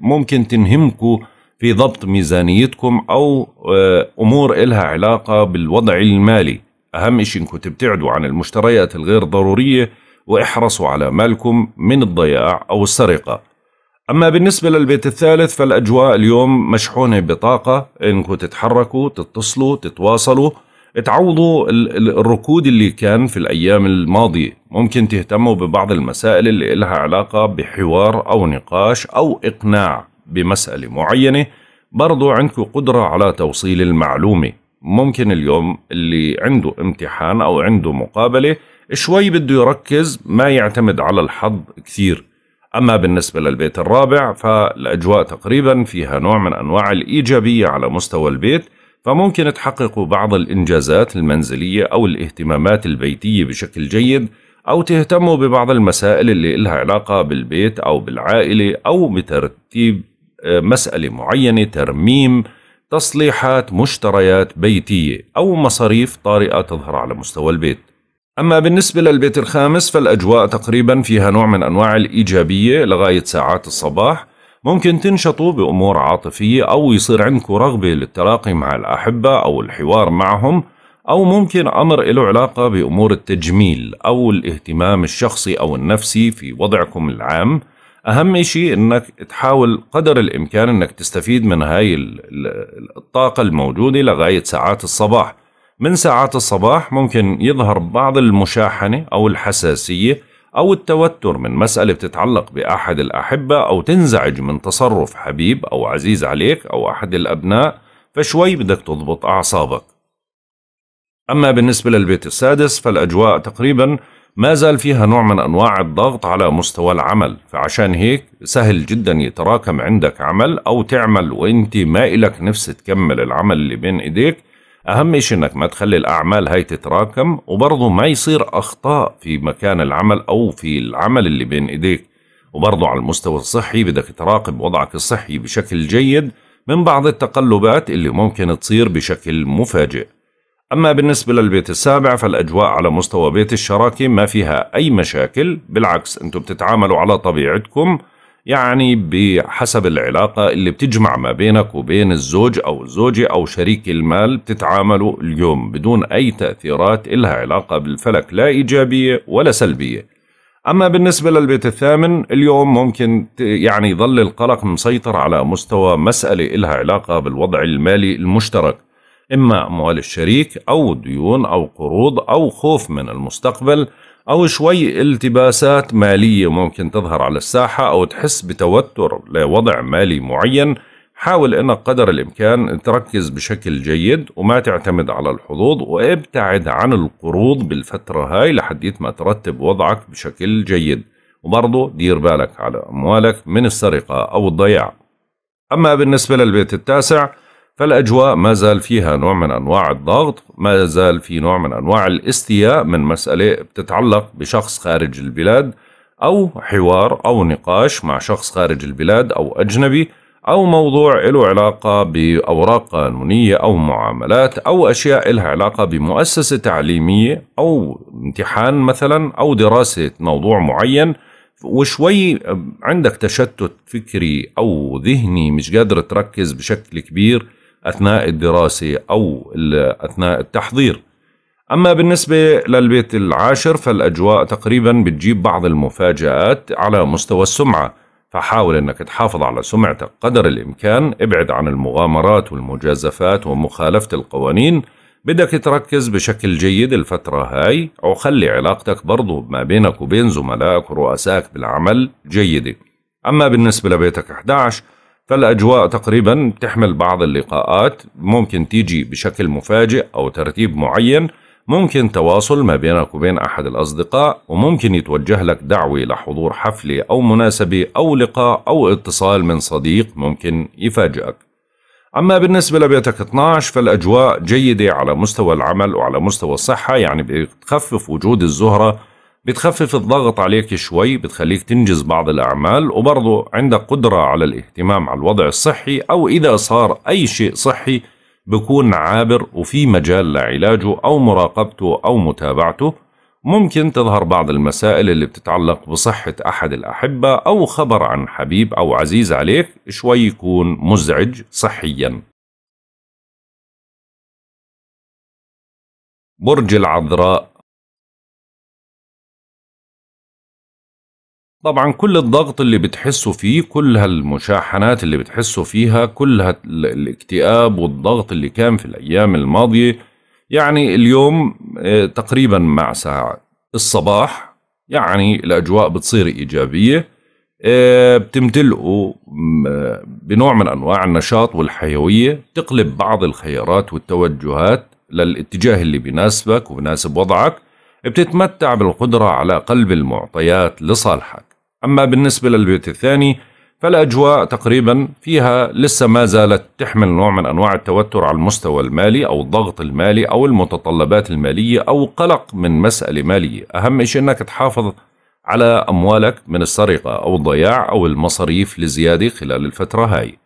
ممكن تنهمكم في ضبط ميزانيتكم أو آه، أمور إلها علاقة بالوضع المالي أهم شيء أنكم تبتعدوا عن المشتريات الغير ضرورية واحرصوا على مالكم من الضياع أو السرقة أما بالنسبة للبيت الثالث فالأجواء اليوم مشحونة بطاقة إنكم تتحركوا تتصلوا تتواصلوا تعوضوا الركود اللي كان في الأيام الماضية ممكن تهتموا ببعض المسائل اللي لها علاقة بحوار أو نقاش أو إقناع بمسألة معينة برضو عندكم قدرة على توصيل المعلومة ممكن اليوم اللي عنده امتحان أو عنده مقابلة شوي بده يركز ما يعتمد على الحظ كثير أما بالنسبة للبيت الرابع فالأجواء تقريبا فيها نوع من أنواع الإيجابية على مستوى البيت فممكن تحققوا بعض الإنجازات المنزلية أو الاهتمامات البيتية بشكل جيد أو تهتموا ببعض المسائل اللي إلها علاقة بالبيت أو بالعائلة أو بترتيب آه، مسألة معينة ترميم تصليحات مشتريات بيتية أو مصاريف طارئة تظهر على مستوى البيت أما بالنسبة للبيت الخامس فالأجواء تقريبا فيها نوع من أنواع الإيجابية لغاية ساعات الصباح ممكن تنشطوا بأمور عاطفية أو يصير عندكم رغبة للتلاقي مع الأحبة أو الحوار معهم أو ممكن أمر له علاقة بأمور التجميل أو الاهتمام الشخصي أو النفسي في وضعكم العام أهم شيء أنك تحاول قدر الإمكان أنك تستفيد من هاي الطاقة الموجودة لغاية ساعات الصباح من ساعات الصباح ممكن يظهر بعض المشاحنة أو الحساسية أو التوتر من مسألة بتتعلق بأحد الأحبة أو تنزعج من تصرف حبيب أو عزيز عليك أو أحد الأبناء فشوي بدك تضبط أعصابك أما بالنسبة للبيت السادس فالأجواء تقريبا ما زال فيها نوع من أنواع الضغط على مستوى العمل فعشان هيك سهل جدا يتراكم عندك عمل أو تعمل وإنت ما إلك نفس تكمل العمل اللي بين إيديك أهم شيء أنك ما تخلي الأعمال هاي تتراكم وبرضه ما يصير أخطاء في مكان العمل أو في العمل اللي بين إيديك وبرضه على المستوى الصحي بدك تراقب وضعك الصحي بشكل جيد من بعض التقلبات اللي ممكن تصير بشكل مفاجئ أما بالنسبة للبيت السابع فالأجواء على مستوى بيت الشراكة ما فيها أي مشاكل بالعكس أنتم بتتعاملوا على طبيعتكم يعني بحسب العلاقة اللي بتجمع ما بينك وبين الزوج أو الزوجة أو شريك المال بتتعاملوا اليوم بدون أي تأثيرات إلها علاقة بالفلك لا إيجابية ولا سلبية أما بالنسبة للبيت الثامن اليوم ممكن يعني يظل القلق مسيطر على مستوى مسألة إلها علاقة بالوضع المالي المشترك إما أموال الشريك أو ديون أو قروض أو خوف من المستقبل أو شوي التباسات مالية ممكن تظهر على الساحة أو تحس بتوتر لوضع مالي معين حاول أنك قدر الإمكان تركز بشكل جيد وما تعتمد على الحظوظ وابتعد عن القروض بالفترة هاي لحديت ما ترتب وضعك بشكل جيد وبرضه دير بالك على أموالك من السرقة أو الضياع أما بالنسبة للبيت التاسع فالأجواء ما زال فيها نوع من أنواع الضغط ما زال في نوع من أنواع الاستياء من مسألة بتتعلق بشخص خارج البلاد أو حوار أو نقاش مع شخص خارج البلاد أو أجنبي أو موضوع له علاقة بأوراق قانونية أو معاملات أو أشياء لها علاقة بمؤسسة تعليمية أو امتحان مثلا أو دراسة موضوع معين وشوي عندك تشتت فكري أو ذهني مش قادر تركز بشكل كبير اثناء الدراسه او اثناء التحضير. اما بالنسبه للبيت العاشر فالاجواء تقريبا بتجيب بعض المفاجات على مستوى السمعه، فحاول انك تحافظ على سمعتك قدر الامكان، ابعد عن المغامرات والمجازفات ومخالفه القوانين. بدك تركز بشكل جيد الفترة هاي وخلي علاقتك برضو ما بينك وبين زملائك ورؤسائك بالعمل جيدة أما بالنسبة لبيتك 11 فالأجواء تقريبا تحمل بعض اللقاءات ممكن تيجي بشكل مفاجئ أو ترتيب معين ممكن تواصل ما بينك وبين أحد الأصدقاء وممكن يتوجه لك دعوة لحضور حفلة أو مناسبة أو لقاء أو اتصال من صديق ممكن يفاجئك أما بالنسبة لبيتك 12 فالأجواء جيدة على مستوى العمل وعلى مستوى الصحة يعني بتخفف وجود الزهرة بتخفف الضغط عليك شوي بتخليك تنجز بعض الأعمال وبرضه عندك قدرة على الاهتمام على الوضع الصحي أو إذا صار أي شيء صحي بكون عابر وفي مجال لعلاجه أو مراقبته أو متابعته ممكن تظهر بعض المسائل اللي بتتعلق بصحة أحد الأحبة أو خبر عن حبيب أو عزيز عليك شوي يكون مزعج صحيا برج العذراء طبعا كل الضغط اللي بتحسوا فيه كل هالمشاحنات اللي بتحسوا فيها كل الاكتئاب والضغط اللي كان في الأيام الماضية يعني اليوم آه، تقريبا مع ساعة الصباح يعني الأجواء بتصير إيجابية آه، بتمتلئوا آه، بنوع من أنواع النشاط والحيوية تقلب بعض الخيارات والتوجهات للاتجاه اللي بيناسبك وبناسب وضعك بتتمتع بالقدرة على قلب المعطيات لصالحك أما بالنسبة للبيت الثاني فالأجواء تقريبا فيها لسه ما زالت تحمل نوع من أنواع التوتر على المستوى المالي أو الضغط المالي أو المتطلبات المالية أو قلق من مسألة مالية أهم شيء أنك تحافظ على أموالك من السرقة أو الضياع أو المصاريف لزيادة خلال الفترة هاي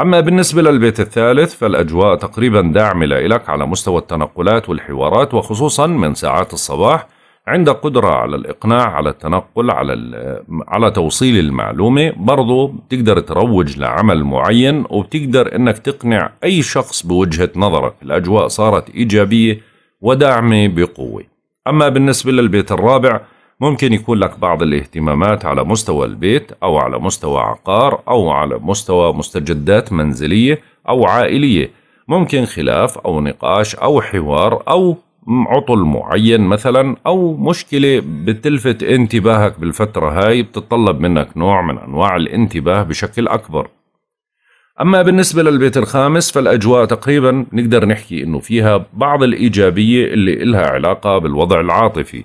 أما بالنسبة للبيت الثالث فالأجواء تقريبا داعمة لك على مستوى التنقلات والحوارات وخصوصا من ساعات الصباح عنده قدرة على الإقناع على التنقل على على توصيل المعلومة برضو بتقدر تروج لعمل معين وبتقدر إنك تقنع أي شخص بوجهة نظرك الأجواء صارت إيجابية وداعمة بقوة أما بالنسبة للبيت الرابع ممكن يكون لك بعض الاهتمامات على مستوى البيت أو على مستوى عقار أو على مستوى مستجدات منزلية أو عائلية ممكن خلاف أو نقاش أو حوار أو عطل معين مثلا أو مشكلة بتلفت انتباهك بالفترة هاي بتتطلب منك نوع من أنواع الانتباه بشكل أكبر أما بالنسبة للبيت الخامس فالأجواء تقريبا نقدر نحكي أنه فيها بعض الإيجابية اللي إلها علاقة بالوضع العاطفي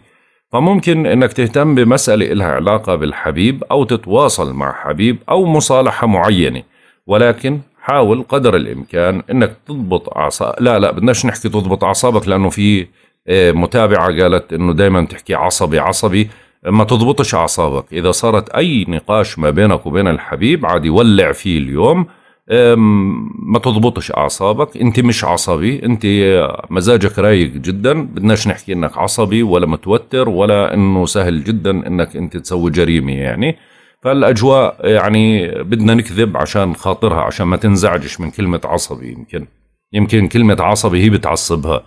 فممكن أنك تهتم بمسألة إلها علاقة بالحبيب أو تتواصل مع حبيب أو مصالحة معينة ولكن حاول قدر الامكان انك تضبط اعصاب لا لا بدناش نحكي تضبط اعصابك لانه في آه، متابعه قالت انه دائما تحكي عصبي عصبي ما تضبطش اعصابك اذا صارت اي نقاش ما بينك وبين الحبيب عادي ولع فيه اليوم ما تضبطش اعصابك انت مش عصبي انت آه، مزاجك رايق جدا بدناش نحكي انك عصبي ولا متوتر ولا انه سهل جدا انك انت تسوي جريمه يعني فالاجواء يعني بدنا نكذب عشان خاطرها عشان ما تنزعجش من كلمه عصبي يمكن يمكن كلمه عصبي هي بتعصبها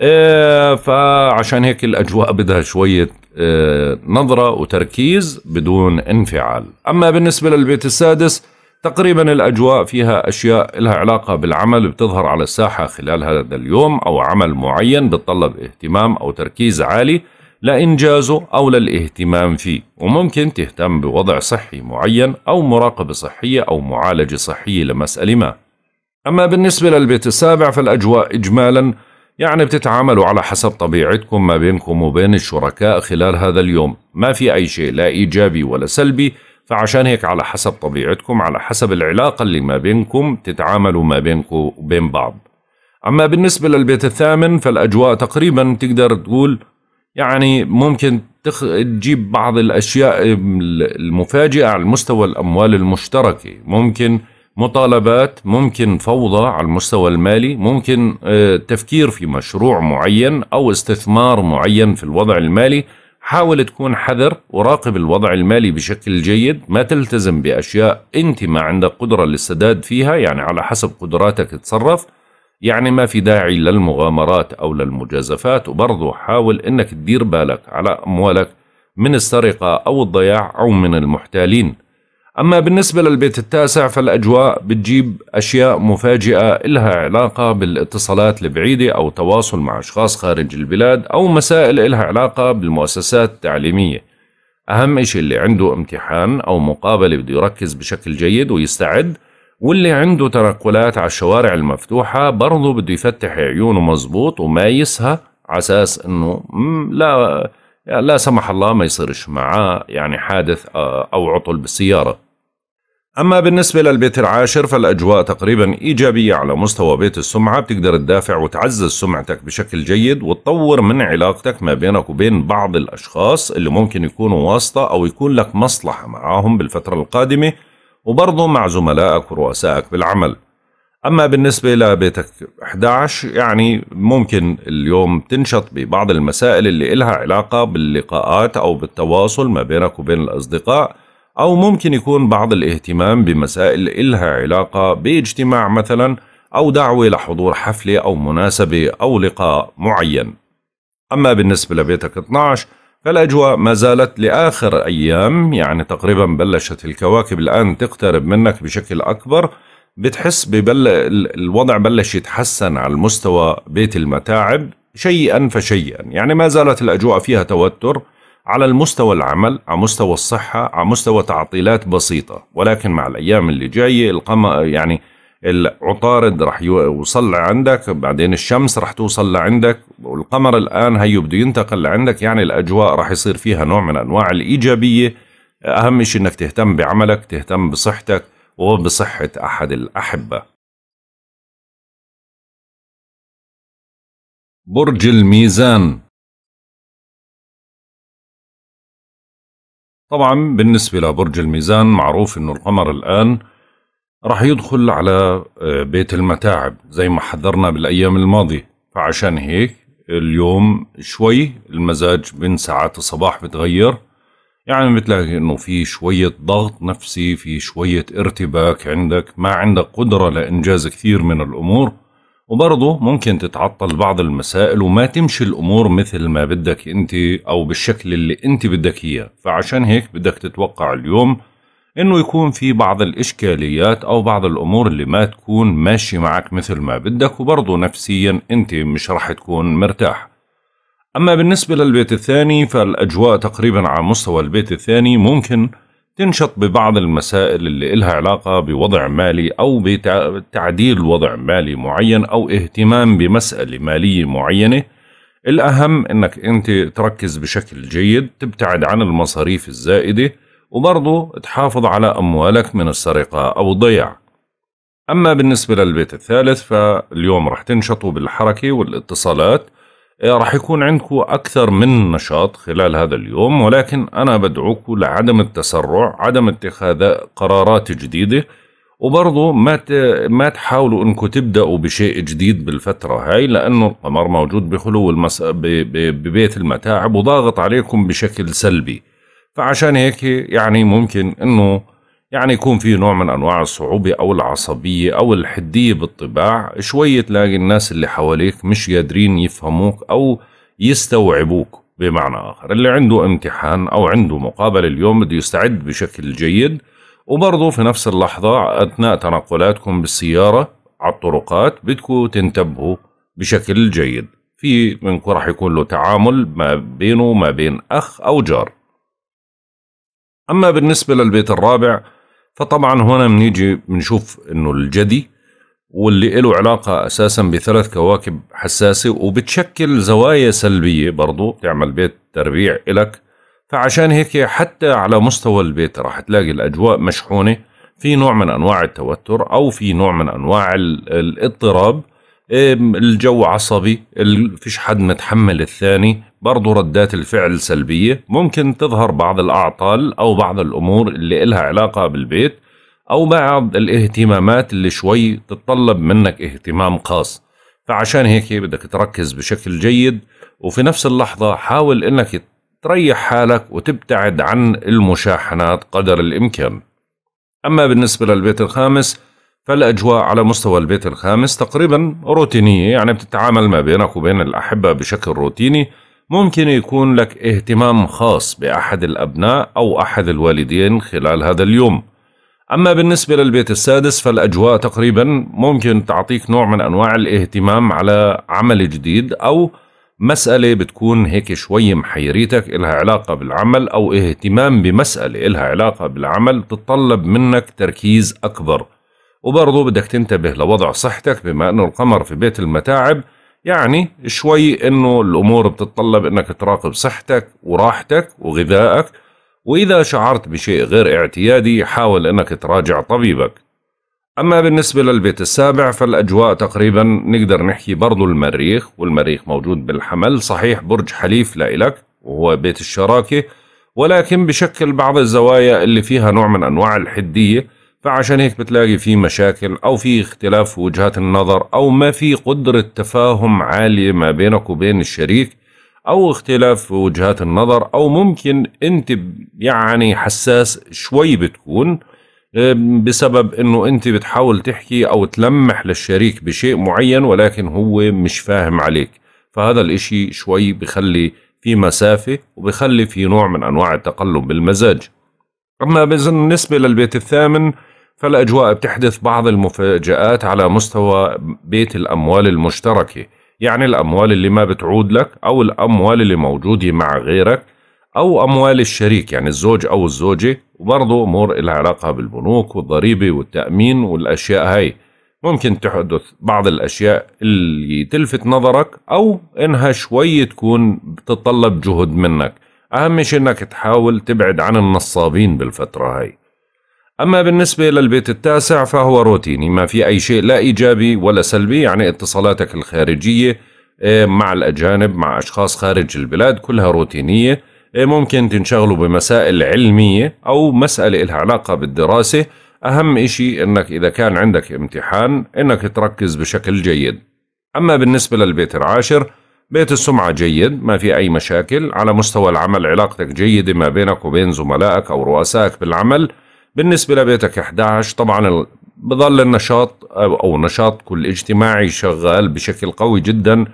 إيه فعشان هيك الاجواء بدها شويه إيه نظره وتركيز بدون انفعال اما بالنسبه للبيت السادس تقريبا الاجواء فيها اشياء لها علاقه بالعمل بتظهر على الساحه خلال هذا اليوم او عمل معين بتطلب اهتمام او تركيز عالي لإنجازه أو للاهتمام فيه وممكن تهتم بوضع صحي معين أو مراقبة صحية أو معالجة صحية لمسألة ما أما بالنسبة للبيت السابع فالأجواء إجمالا يعني بتتعاملوا على حسب طبيعتكم ما بينكم وبين الشركاء خلال هذا اليوم ما في أي شيء لا إيجابي ولا سلبي فعشان هيك على حسب طبيعتكم على حسب العلاقة اللي ما بينكم تتعاملوا ما بينكم وبين بعض أما بالنسبة للبيت الثامن فالأجواء تقريبا تقدر تقول يعني ممكن تخ... تجيب بعض الاشياء المفاجئه على مستوى الاموال المشتركه ممكن مطالبات ممكن فوضى على المستوى المالي ممكن آه، تفكير في مشروع معين او استثمار معين في الوضع المالي حاول تكون حذر وراقب الوضع المالي بشكل جيد ما تلتزم باشياء انت ما عندك قدره للسداد فيها يعني على حسب قدراتك تتصرف يعني ما في داعي للمغامرات أو للمجازفات وبرضه حاول إنك تدير بالك على أموالك من السرقة أو الضياع أو من المحتالين أما بالنسبة للبيت التاسع فالأجواء بتجيب أشياء مفاجئة إلها علاقة بالاتصالات البعيدة أو تواصل مع أشخاص خارج البلاد أو مسائل إلها علاقة بالمؤسسات التعليمية أهم إشي اللي عنده امتحان أو مقابلة بده يركز بشكل جيد ويستعد واللي عنده تنقلات على الشوارع المفتوحة برضه بده يفتح عيونه مزبوط وما يسهى عساس انه لا لا سمح الله ما يصيرش معاه يعني حادث آه، او عطل بالسيارة أما بالنسبة للبيت العاشر فالأجواء تقريبا إيجابية على مستوى بيت السمعة بتقدر تدافع وتعزز سمعتك بشكل جيد وتطور من علاقتك ما بينك وبين بعض الأشخاص اللي ممكن يكونوا واسطة أو يكون لك مصلحة معاهم بالفترة القادمة وبرضه مع زملائك ورؤسائك بالعمل أما بالنسبة لبيتك 11 يعني ممكن اليوم تنشط ببعض المسائل اللي إلها علاقة باللقاءات أو بالتواصل ما بينك وبين الأصدقاء أو ممكن يكون بعض الاهتمام بمسائل إلها علاقة باجتماع مثلا أو دعوة لحضور حفلة أو مناسبة أو لقاء معين أما بالنسبة لبيتك 12 فالأجواء ما زالت لآخر أيام يعني تقريبا بلشت الكواكب الآن تقترب منك بشكل أكبر بتحس ببل الوضع بلش يتحسن على المستوى بيت المتاعب شيئا فشيئا يعني ما زالت الأجواء فيها توتر على المستوى العمل على مستوى الصحة على مستوى تعطيلات بسيطة ولكن مع الأيام اللي جاية القمر يعني العطارد رح يوصل لعندك بعدين الشمس رح توصل لعندك والقمر الآن هيو بده ينتقل لعندك يعني الأجواء رح يصير فيها نوع من أنواع الإيجابية أهم شيء أنك تهتم بعملك تهتم بصحتك وبصحة أحد الأحبة برج الميزان طبعا بالنسبة لبرج الميزان معروف أنه القمر الآن راح يدخل على آه، بيت المتاعب زي ما حذرنا بالأيام الماضية فعشان هيك اليوم شوي المزاج بين ساعات الصباح بتغير يعني بتلاقي انه في شوية ضغط نفسي في شوية ارتباك عندك ما عندك قدرة لانجاز كثير من الامور وبرضه ممكن تتعطل بعض المسائل وما تمشي الامور مثل ما بدك انت او بالشكل اللي انت بدك اياه فعشان هيك بدك تتوقع اليوم انه يكون في بعض الاشكاليات او بعض الامور اللي ما تكون ماشي معك مثل ما بدك وبرضه نفسيا انت مش راح تكون مرتاح اما بالنسبة للبيت الثاني فالاجواء تقريبا على مستوى البيت الثاني ممكن تنشط ببعض المسائل اللي إلها علاقة بوضع مالي أو بتعديل وضع مالي معين أو اهتمام بمسألة مالية معينة الأهم أنك أنت تركز بشكل جيد تبتعد عن المصاريف الزائدة وبرضه تحافظ على أموالك من السرقة أو الضياع أما بالنسبة للبيت الثالث فاليوم رح تنشطوا بالحركة والاتصالات آه، رح يكون عندكم أكثر من نشاط خلال هذا اليوم ولكن أنا بدعوكم لعدم التسرع عدم اتخاذ قرارات جديدة وبرضه ما ما تحاولوا انكم تبداوا بشيء جديد بالفتره هاي لانه القمر موجود بخلو المس... ب... ب... ببيت المتاعب وضاغط عليكم بشكل سلبي فعشان هيك يعني ممكن انه يعني يكون في نوع من انواع الصعوبه او العصبيه او الحديه بالطباع شوي تلاقي الناس اللي حواليك مش قادرين يفهموك او يستوعبوك بمعنى اخر اللي عنده امتحان او عنده مقابله اليوم بده يستعد بشكل جيد وبرضه في نفس اللحظه اثناء تنقلاتكم بالسياره على الطرقات بدكم تنتبهوا بشكل جيد في منكم راح يكون له تعامل ما بينه وما بين اخ او جار أما بالنسبة للبيت الرابع فطبعا هنا بنيجي بنشوف إنه الجدي واللي له علاقة أساسا بثلاث كواكب حساسة وبتشكل زوايا سلبية برضو تعمل بيت تربيع إلك فعشان هيك حتى على مستوى البيت راح تلاقي الأجواء مشحونة في نوع من أنواع التوتر أو في نوع من أنواع الاضطراب الجو عصبي فيش حد متحمل الثاني برضو ردات الفعل سلبية ممكن تظهر بعض الأعطال أو بعض الأمور اللي إلها علاقة بالبيت أو بعض الاهتمامات اللي شوي تتطلب منك اهتمام خاص فعشان هيك بدك تركز بشكل جيد وفي نفس اللحظة حاول إنك تريح حالك وتبتعد عن المشاحنات قدر الإمكان أما بالنسبة للبيت الخامس فالأجواء على مستوى البيت الخامس تقريبا روتينية يعني بتتعامل ما بينك وبين الأحبة بشكل روتيني ممكن يكون لك اهتمام خاص بأحد الأبناء أو أحد الوالدين خلال هذا اليوم أما بالنسبة للبيت السادس فالأجواء تقريبا ممكن تعطيك نوع من أنواع الاهتمام على عمل جديد أو مسألة بتكون هيك شوي محيريتك إلها علاقة بالعمل أو اهتمام بمسألة إلها علاقة بالعمل تتطلب منك تركيز أكبر وبرضه بدك تنتبه لوضع صحتك بما أنه القمر في بيت المتاعب يعني شوي انه الامور بتتطلب انك تراقب صحتك وراحتك وغذائك واذا شعرت بشيء غير اعتيادي حاول انك تراجع طبيبك اما بالنسبة للبيت السابع فالاجواء تقريبا نقدر نحكي برضو المريخ والمريخ موجود بالحمل صحيح برج حليف لإلك وهو بيت الشراكة ولكن بشكل بعض الزوايا اللي فيها نوع من انواع الحدية فعشان هيك بتلاقي في مشاكل أو في اختلاف في وجهات النظر أو ما في قدرة تفاهم عالية ما بينك وبين الشريك أو اختلاف في وجهات النظر أو ممكن أنت يعني حساس شوي بتكون بسبب انه انت بتحاول تحكي او تلمح للشريك بشيء معين ولكن هو مش فاهم عليك فهذا الاشي شوي بخلي في مسافة وبخلي في نوع من انواع التقلب بالمزاج اما بالنسبة للبيت الثامن فالأجواء بتحدث بعض المفاجآت على مستوى بيت الأموال المشتركة يعني الأموال اللي ما بتعود لك أو الأموال اللي موجودة مع غيرك أو أموال الشريك يعني الزوج أو الزوجة وبرضه أمور لها علاقة بالبنوك والضريبة والتأمين والأشياء هاي ممكن تحدث بعض الأشياء اللي تلفت نظرك أو إنها شوي تكون بتتطلب جهد منك أهم شيء إنك تحاول تبعد عن النصابين بالفترة هاي أما بالنسبة للبيت التاسع فهو روتيني ما في أي شيء لا إيجابي ولا سلبي يعني اتصالاتك الخارجية آه، مع الأجانب مع أشخاص خارج البلاد كلها روتينية آه، ممكن تنشغلوا بمسائل علمية أو مسألة إلها علاقة بالدراسة أهم إشي أنك إذا كان عندك امتحان أنك تركز بشكل جيد أما بالنسبة للبيت العاشر بيت السمعة جيد ما في أي مشاكل على مستوى العمل علاقتك جيدة ما بينك وبين زملائك أو رؤسائك بالعمل بالنسبة لبيتك 11 طبعا بظل النشاط أو كل الاجتماعي شغال بشكل قوي جدا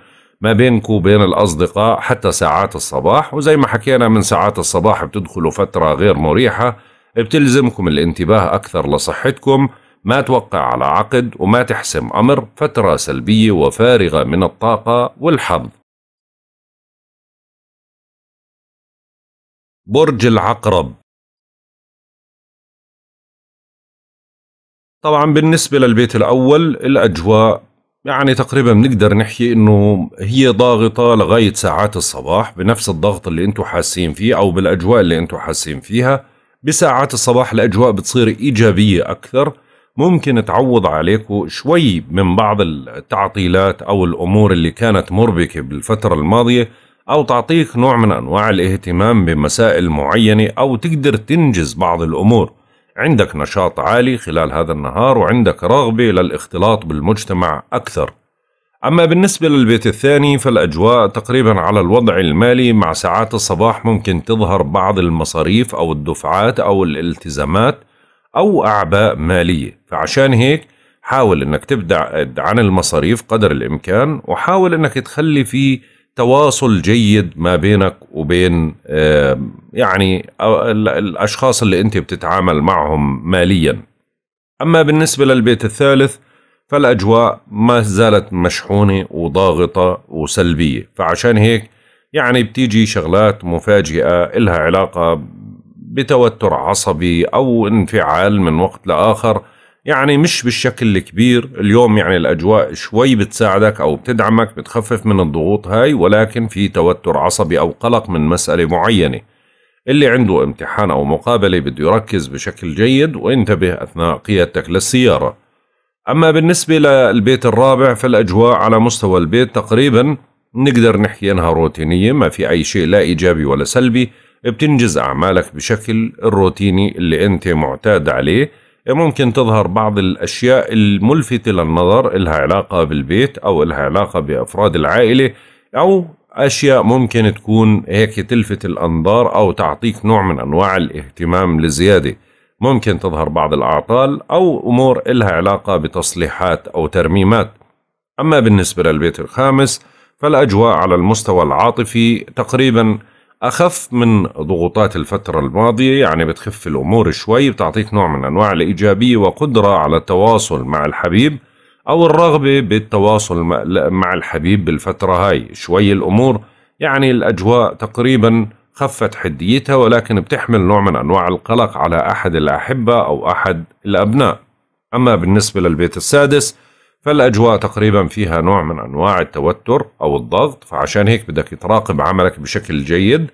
ما بينك وبين الأصدقاء حتى ساعات الصباح وزي ما حكينا من ساعات الصباح بتدخلوا فترة غير مريحة بتلزمكم الانتباه أكثر لصحتكم ما توقع على عقد وما تحسم أمر فترة سلبية وفارغة من الطاقة والحظ برج العقرب طبعا بالنسبة للبيت الأول الأجواء يعني تقريبا بنقدر نحكي انه هي ضاغطة لغاية ساعات الصباح بنفس الضغط اللي انتم حاسين فيه او بالاجواء اللي انتم حاسين فيها بساعات الصباح الاجواء بتصير ايجابية اكثر ممكن تعوض عليكم شوي من بعض التعطيلات او الامور اللي كانت مربكة بالفترة الماضية او تعطيك نوع من انواع الاهتمام بمسائل معينة او تقدر تنجز بعض الامور عندك نشاط عالي خلال هذا النهار وعندك رغبة للاختلاط بالمجتمع أكثر أما بالنسبة للبيت الثاني فالأجواء تقريبا على الوضع المالي مع ساعات الصباح ممكن تظهر بعض المصاريف أو الدفعات أو الالتزامات أو أعباء مالية فعشان هيك حاول أنك تبدأ عن المصاريف قدر الإمكان وحاول أنك تخلي في تواصل جيد ما بينك وبين يعني الاشخاص اللي انت بتتعامل معهم ماليا اما بالنسبه للبيت الثالث فالاجواء ما زالت مشحونه وضاغطه وسلبيه فعشان هيك يعني بتيجي شغلات مفاجئه إلها علاقه بتوتر عصبي او انفعال من وقت لاخر يعني مش بالشكل الكبير اليوم يعني الأجواء شوي بتساعدك أو بتدعمك بتخفف من الضغوط هاي ولكن في توتر عصبي أو قلق من مسألة معينة اللي عنده امتحان أو مقابلة بده يركز بشكل جيد وانتبه أثناء قيادتك للسيارة أما بالنسبة للبيت الرابع فالأجواء على مستوى البيت تقريبا نقدر نحكي إنها روتينية ما في أي شيء لا إيجابي ولا سلبي بتنجز أعمالك بشكل الروتيني اللي أنت معتاد عليه ممكن تظهر بعض الأشياء الملفتة للنظر إلها علاقة بالبيت أو إلها علاقة بأفراد العائلة أو أشياء ممكن تكون هيك تلفت الأنظار أو تعطيك نوع من أنواع الاهتمام لزيادة ممكن تظهر بعض الأعطال أو أمور إلها علاقة بتصليحات أو ترميمات أما بالنسبة للبيت الخامس فالأجواء على المستوى العاطفي تقريباً اخف من ضغوطات الفتره الماضيه يعني بتخف الامور شوي بتعطيك نوع من انواع الايجابيه وقدره على التواصل مع الحبيب او الرغبه بالتواصل مع الحبيب بالفتره هاي شوي الامور يعني الاجواء تقريبا خفت حديتها ولكن بتحمل نوع من انواع القلق على احد الاحبه او احد الابناء اما بالنسبه للبيت السادس فالأجواء تقريبا فيها نوع من أنواع التوتر أو الضغط فعشان هيك بدك تراقب عملك بشكل جيد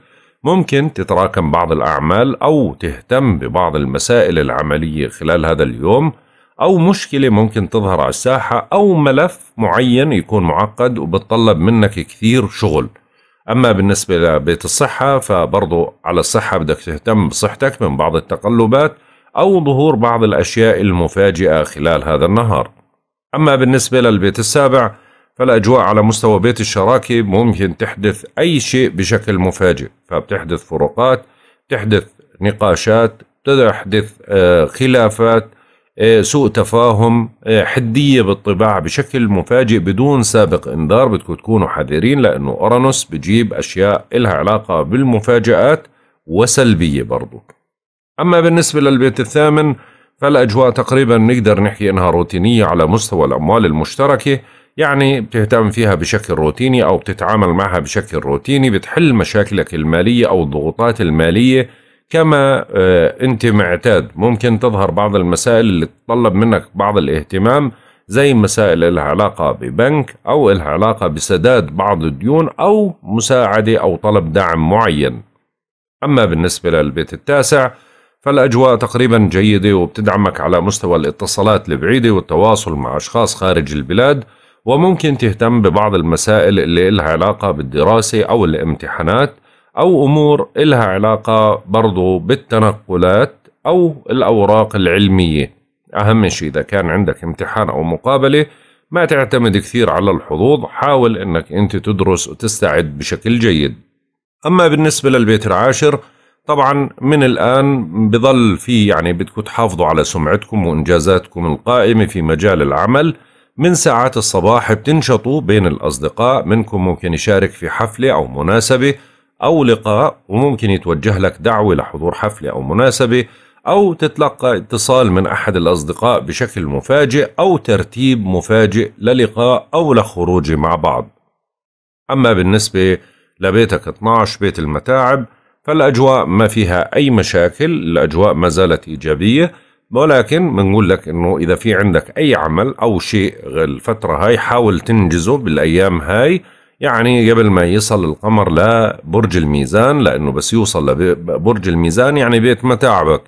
ممكن تتراكم بعض الأعمال أو تهتم ببعض المسائل العملية خلال هذا اليوم أو مشكلة ممكن تظهر على الساحة أو ملف معين يكون معقد وبتطلب منك كثير شغل أما بالنسبة لبيت الصحة فبرضو على الصحة بدك تهتم بصحتك من بعض التقلبات أو ظهور بعض الأشياء المفاجئة خلال هذا النهار أما بالنسبة للبيت السابع فالأجواء على مستوى بيت الشراكة ممكن تحدث أي شيء بشكل مفاجئ فبتحدث فروقات تحدث نقاشات تحدث آه، خلافات آه، سوء تفاهم آه، حدية بالطباع بشكل مفاجئ بدون سابق انذار بدكم تكونوا حذرين لأنه أورانوس بجيب أشياء إلها علاقة بالمفاجآت وسلبية برضو أما بالنسبة للبيت الثامن فالأجواء تقريبا نقدر نحكي إنها روتينية على مستوى الأموال المشتركة يعني بتهتم فيها بشكل روتيني أو بتتعامل معها بشكل روتيني بتحل مشاكلك المالية أو الضغوطات المالية كما آه، أنت معتاد ممكن تظهر بعض المسائل اللي تطلب منك بعض الاهتمام زي مسائل لها علاقة ببنك أو لها علاقة بسداد بعض الديون أو مساعدة أو طلب دعم معين أما بالنسبة للبيت التاسع فالأجواء تقريبا جيدة وبتدعمك على مستوى الاتصالات البعيدة والتواصل مع أشخاص خارج البلاد وممكن تهتم ببعض المسائل اللي إلها علاقة بالدراسة أو الامتحانات أو أمور إلها علاقة برضو بالتنقلات أو الأوراق العلمية أهم شيء إذا كان عندك امتحان أو مقابلة ما تعتمد كثير على الحظوظ حاول أنك أنت تدرس وتستعد بشكل جيد أما بالنسبة للبيت العاشر طبعا من الآن بظل في يعني بدكم تحافظوا على سمعتكم وإنجازاتكم القائمة في مجال العمل من ساعات الصباح بتنشطوا بين الأصدقاء منكم ممكن يشارك في حفلة أو مناسبة أو لقاء وممكن يتوجه لك دعوة لحضور حفلة أو مناسبة أو تتلقى اتصال من أحد الأصدقاء بشكل مفاجئ أو ترتيب مفاجئ للقاء أو لخروج مع بعض أما بالنسبة لبيتك 12 بيت المتاعب فالاجواء ما فيها اي مشاكل الاجواء ما زالت ايجابيه ولكن بنقول لك انه اذا في عندك اي عمل او شيء الفتره هاي حاول تنجزه بالايام هاي يعني قبل ما يصل القمر لبرج الميزان لانه بس يوصل لبرج الميزان يعني بيت متاعبك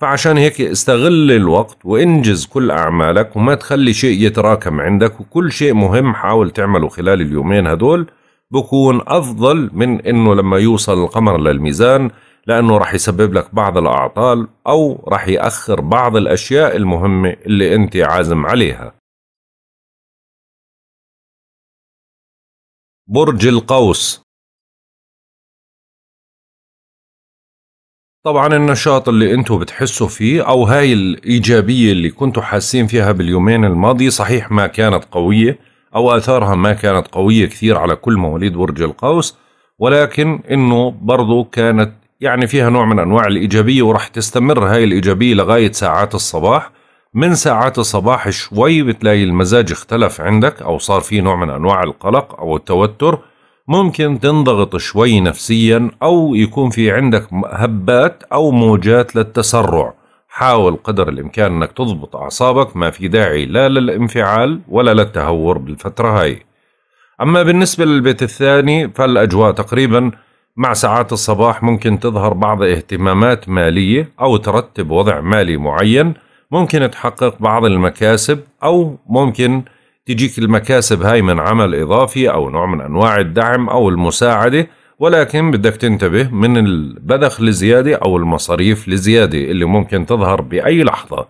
فعشان هيك استغل الوقت وانجز كل اعمالك وما تخلي شيء يتراكم عندك وكل شيء مهم حاول تعمله خلال اليومين هدول بكون أفضل من إنه لما يوصل القمر للميزان لأنه رح يسبب لك بعض الأعطال أو رح يأخر بعض الأشياء المهمة اللي أنت عازم عليها برج القوس طبعا النشاط اللي انتم بتحسوا فيه او هاي الايجابيه اللي كنتوا حاسين فيها باليومين الماضي صحيح ما كانت قويه أو آثارها ما كانت قوية كثير على كل مواليد برج القوس ولكن أنه برضو كانت يعني فيها نوع من أنواع الإيجابية وراح تستمر هاي الإيجابية لغاية ساعات الصباح من ساعات الصباح شوي بتلاقي المزاج اختلف عندك أو صار في نوع من أنواع القلق أو التوتر ممكن تنضغط شوي نفسيا أو يكون في عندك هبات أو موجات للتسرع حاول قدر الإمكان أنك تضبط أعصابك ما في داعي لا للانفعال ولا للتهور بالفترة هاي أما بالنسبة للبيت الثاني فالأجواء تقريبا مع ساعات الصباح ممكن تظهر بعض اهتمامات مالية أو ترتب وضع مالي معين ممكن تحقق بعض المكاسب أو ممكن تجيك المكاسب هاي من عمل إضافي أو نوع من أنواع الدعم أو المساعدة ولكن بدك تنتبه من البذخ لزيادة أو المصاريف لزيادة اللي ممكن تظهر بأي لحظة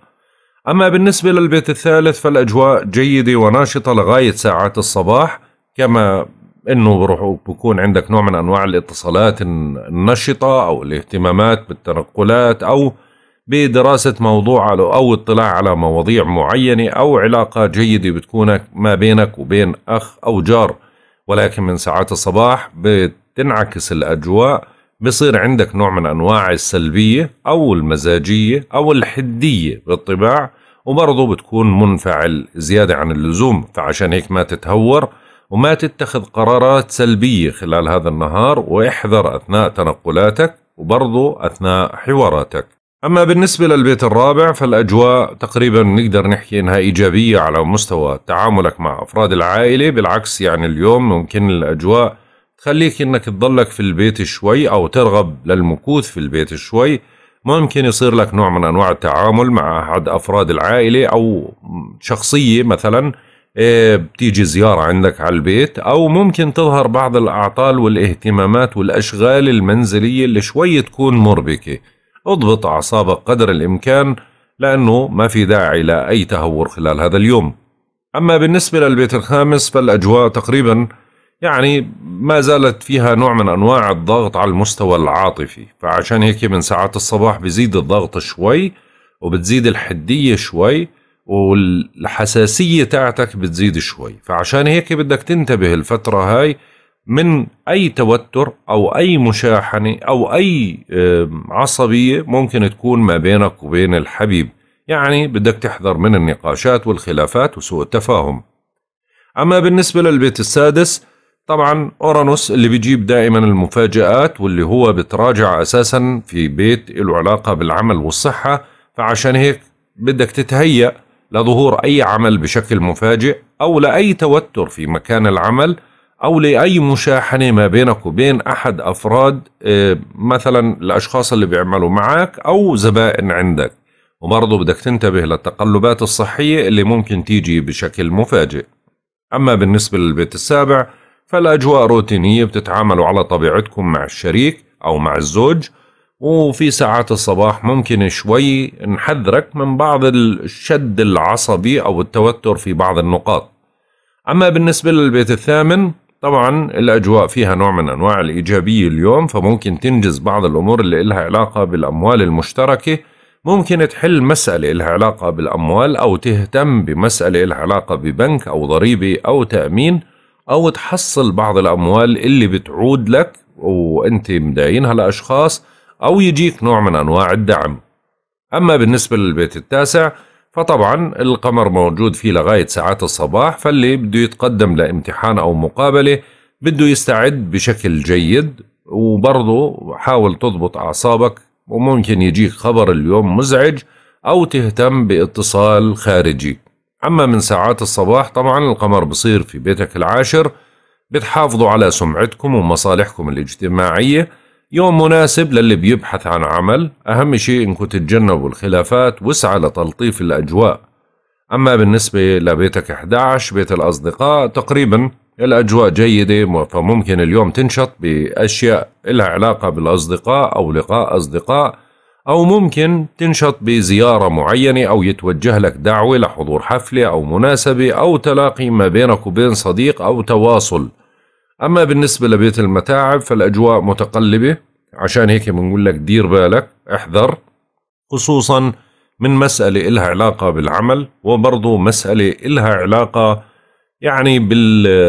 أما بالنسبة للبيت الثالث فالأجواء جيدة وناشطة لغاية ساعات الصباح كما انه بروح بكون عندك نوع من انواع الاتصالات النشطه او الاهتمامات بالتنقلات او بدراسه موضوع او اطلاع على مواضيع معينه او علاقه جيده بتكونك ما بينك وبين اخ او جار ولكن من ساعات الصباح بت تنعكس الأجواء بصير عندك نوع من أنواع السلبية أو المزاجية أو الحدية بالطباع وبرضه بتكون منفعل زيادة عن اللزوم فعشان هيك ما تتهور وما تتخذ قرارات سلبية خلال هذا النهار واحذر أثناء تنقلاتك وبرضه أثناء حواراتك أما بالنسبة للبيت الرابع فالأجواء تقريبا نقدر نحكي إنها إيجابية على مستوى تعاملك مع أفراد العائلة بالعكس يعني اليوم ممكن الأجواء تخليك انك تضلك في البيت شوي او ترغب للمكوث في البيت شوي ممكن يصير لك نوع من انواع التعامل مع احد افراد العائله او شخصيه مثلا إيه، بتيجي زيارة عندك على البيت أو ممكن تظهر بعض الأعطال والاهتمامات والأشغال المنزلية اللي شوي تكون مربكة اضبط أعصابك قدر الإمكان لأنه ما في داعي لأي تهور خلال هذا اليوم أما بالنسبة للبيت الخامس فالأجواء تقريبا يعني ما زالت فيها نوع من أنواع الضغط على المستوى العاطفي فعشان هيك من ساعات الصباح بزيد الضغط شوي وبتزيد الحدية شوي والحساسية تاعتك بتزيد شوي فعشان هيك بدك تنتبه الفترة هاي من أي توتر أو أي مشاحنة أو أي عصبية ممكن تكون ما بينك وبين الحبيب يعني بدك تحذر من النقاشات والخلافات وسوء التفاهم أما بالنسبة للبيت السادس طبعا اورانوس اللي بيجيب دائما المفاجآت واللي هو بتراجع اساسا في بيت له علاقه بالعمل والصحه فعشان هيك بدك تتهيأ لظهور اي عمل بشكل مفاجئ او لاي توتر في مكان العمل او لاي مشاحنه ما بينك وبين احد افراد آه، مثلا الاشخاص اللي بيعملوا معك او زبائن عندك وبرضه بدك تنتبه للتقلبات الصحيه اللي ممكن تيجي بشكل مفاجئ اما بالنسبه للبيت السابع فالأجواء روتينية بتتعاملوا على طبيعتكم مع الشريك أو مع الزوج وفي ساعات الصباح ممكن شوي نحذرك من بعض الشد العصبي أو التوتر في بعض النقاط أما بالنسبة للبيت الثامن طبعا الأجواء فيها نوع من أنواع الإيجابية اليوم فممكن تنجز بعض الأمور اللي إلها علاقة بالأموال المشتركة ممكن تحل مسألة إلها علاقة بالأموال أو تهتم بمسألة إلها علاقة ببنك أو ضريبة أو تأمين او تحصل بعض الاموال اللي بتعود لك وانت مداينها لاشخاص او يجيك نوع من انواع الدعم اما بالنسبه للبيت التاسع فطبعا القمر موجود فيه لغايه ساعات الصباح فاللي بده يتقدم لامتحان او مقابله بده يستعد بشكل جيد وبرضه حاول تضبط اعصابك وممكن يجيك خبر اليوم مزعج او تهتم باتصال خارجي أما من ساعات الصباح طبعا القمر بصير في بيتك العاشر بتحافظوا على سمعتكم ومصالحكم الاجتماعية يوم مناسب للي بيبحث عن عمل أهم شيء إنكم تتجنبوا الخلافات واسعى لتلطيف الأجواء أما بالنسبة لبيتك 11 بيت الأصدقاء تقريبا الأجواء جيدة فممكن اليوم تنشط بأشياء لها علاقة بالأصدقاء أو لقاء أصدقاء أو ممكن تنشط بزيارة معينة أو يتوجه لك دعوة لحضور حفلة أو مناسبة أو تلاقي ما بينك وبين صديق أو تواصل أما بالنسبة لبيت المتاعب فالأجواء متقلبة عشان هيك بنقول لك دير بالك احذر خصوصا من مسألة إلها علاقة بالعمل وبرضو مسألة إلها علاقة يعني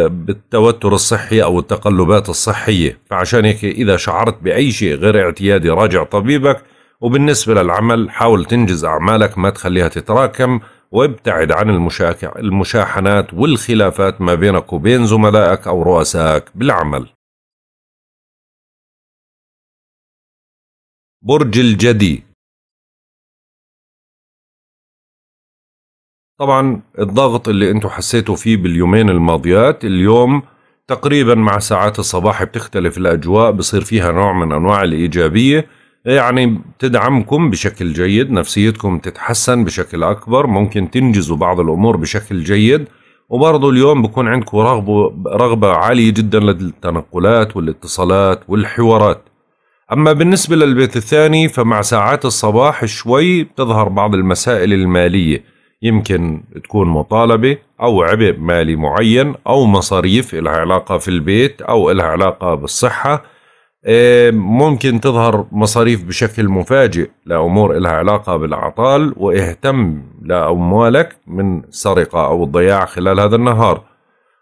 بالتوتر الصحي أو التقلبات الصحية فعشان هيك إذا شعرت بأي شيء غير اعتيادي راجع طبيبك وبالنسبة للعمل حاول تنجز أعمالك ما تخليها تتراكم وابتعد عن المشاك... المشاحنات والخلافات ما بينك وبين زملائك أو رؤسائك بالعمل برج الجدي طبعا الضغط اللي انتم حسيتوا فيه باليومين الماضيات اليوم تقريبا مع ساعات الصباح بتختلف الأجواء بصير فيها نوع من أنواع الإيجابية يعني تدعمكم بشكل جيد نفسيتكم تتحسن بشكل أكبر ممكن تنجزوا بعض الأمور بشكل جيد وبرضه اليوم بكون عندكم رغبة, رغبة عالية جدا للتنقلات والاتصالات والحوارات أما بالنسبة للبيت الثاني فمع ساعات الصباح شوي بتظهر بعض المسائل المالية يمكن تكون مطالبة أو عبء مالي معين أو مصاريف إلها علاقة في البيت أو إلها علاقة بالصحة إيه، ممكن تظهر مصاريف بشكل مفاجئ لأمور لها علاقة بالعطال واهتم لأموالك من سرقة أو الضياع خلال هذا النهار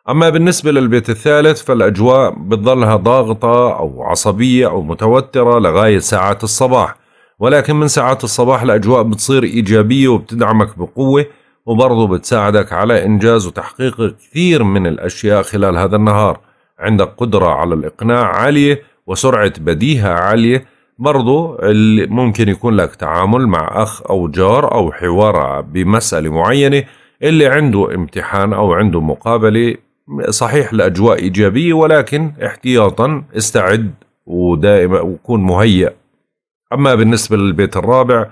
أما بالنسبة للبيت الثالث فالأجواء بتظلها ضاغطة أو عصبية أو متوترة لغاية ساعات الصباح ولكن من ساعات الصباح الأجواء بتصير إيجابية وبتدعمك بقوة وبرضه بتساعدك على إنجاز وتحقيق كثير من الأشياء خلال هذا النهار عندك قدرة على الإقناع عالية وسرعة بديهة عالية برضو اللي ممكن يكون لك تعامل مع أخ أو جار أو حوار بمسألة معينة اللي عنده امتحان أو عنده مقابلة صحيح الأجواء إيجابية ولكن احتياطا استعد ودائما وكون مهيأ أما بالنسبة للبيت الرابع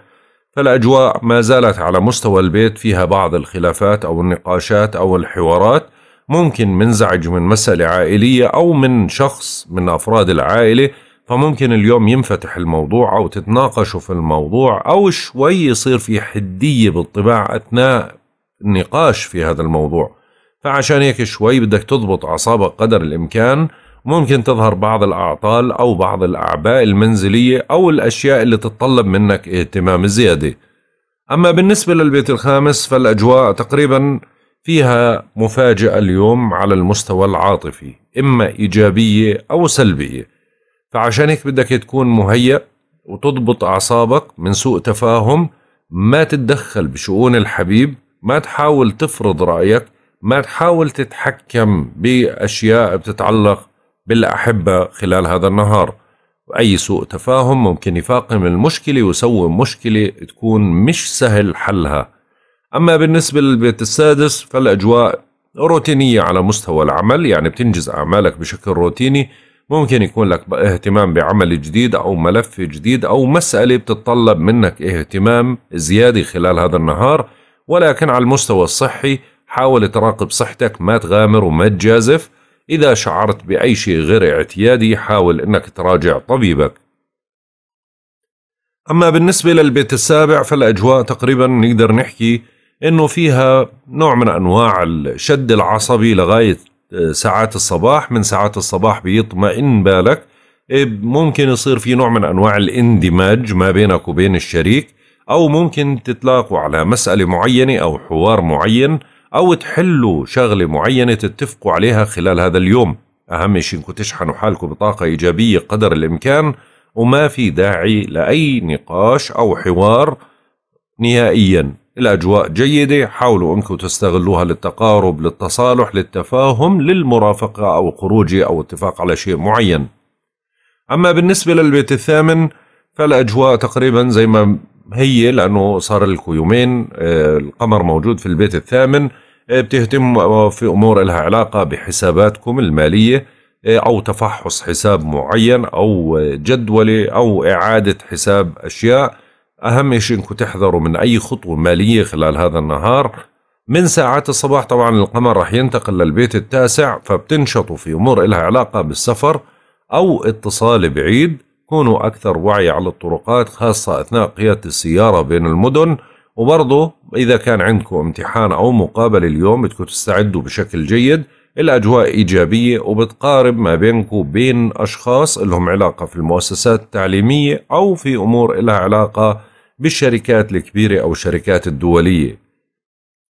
فالأجواء ما زالت على مستوى البيت فيها بعض الخلافات أو النقاشات أو الحوارات ممكن منزعج من مسألة عائلية أو من شخص من أفراد العائلة فممكن اليوم ينفتح الموضوع أو تتناقشوا في الموضوع أو شوي يصير في حدية بالطباع أثناء النقاش في هذا الموضوع فعشان هيك شوي بدك تضبط أعصابك قدر الإمكان ممكن تظهر بعض الأعطال أو بعض الأعباء المنزلية أو الأشياء اللي تتطلب منك اهتمام زيادة أما بالنسبة للبيت الخامس فالأجواء تقريباً فيها مفاجأة اليوم على المستوى العاطفي إما إيجابية أو سلبية فعشان هيك بدك تكون مهيأ وتضبط أعصابك من سوء تفاهم ما تتدخل بشؤون الحبيب ما تحاول تفرض رأيك ما تحاول تتحكم بأشياء بتتعلق بالأحبة خلال هذا النهار أي سوء تفاهم ممكن يفاقم المشكلة ويسوي مشكلة تكون مش سهل حلها أما بالنسبة للبيت السادس فالأجواء روتينية على مستوى العمل يعني بتنجز أعمالك بشكل روتيني ممكن يكون لك اهتمام بعمل جديد أو ملف جديد أو مسألة بتتطلب منك اهتمام زيادة خلال هذا النهار ولكن على المستوى الصحي حاول تراقب صحتك ما تغامر وما تجازف إذا شعرت بأي شيء غير اعتيادي حاول أنك تراجع طبيبك أما بالنسبة للبيت السابع فالأجواء تقريبا نقدر نحكي انه فيها نوع من انواع الشد العصبي لغايه آه، ساعات الصباح من ساعات الصباح بيطمئن بالك إيه، ممكن يصير في نوع من انواع الاندماج ما بينك وبين الشريك او ممكن تتلاقوا على مساله معينه او حوار معين او تحلوا شغله معينه تتفقوا عليها خلال هذا اليوم اهم شيء انكم تشحنوا حالكم بطاقه ايجابيه قدر الامكان وما في داعي لاي نقاش او حوار نهائيا الأجواء جيدة حاولوا أنكم تستغلوها للتقارب للتصالح للتفاهم للمرافقة أو خروجي أو اتفاق على شيء معين أما بالنسبة للبيت الثامن فالأجواء تقريبا زي ما هي لأنه صار لكم يومين آه، القمر موجود في البيت الثامن آه، بتهتم في أمور لها علاقة بحساباتكم المالية آه، أو تفحص حساب معين أو جدولة أو إعادة حساب أشياء أهم شيء أنكم تحذروا من أي خطوة مالية خلال هذا النهار من ساعات الصباح طبعا القمر راح ينتقل للبيت التاسع فبتنشطوا في أمور إلها علاقة بالسفر أو اتصال بعيد كونوا أكثر وعي على الطرقات خاصة أثناء قيادة السيارة بين المدن وبرضه إذا كان عندكم امتحان أو مقابلة اليوم بدكم تستعدوا بشكل جيد الأجواء إيجابية وبتقارب ما بينكم وبين أشخاص لهم علاقة في المؤسسات التعليمية أو في أمور لها علاقة بالشركات الكبيرة أو الشركات الدولية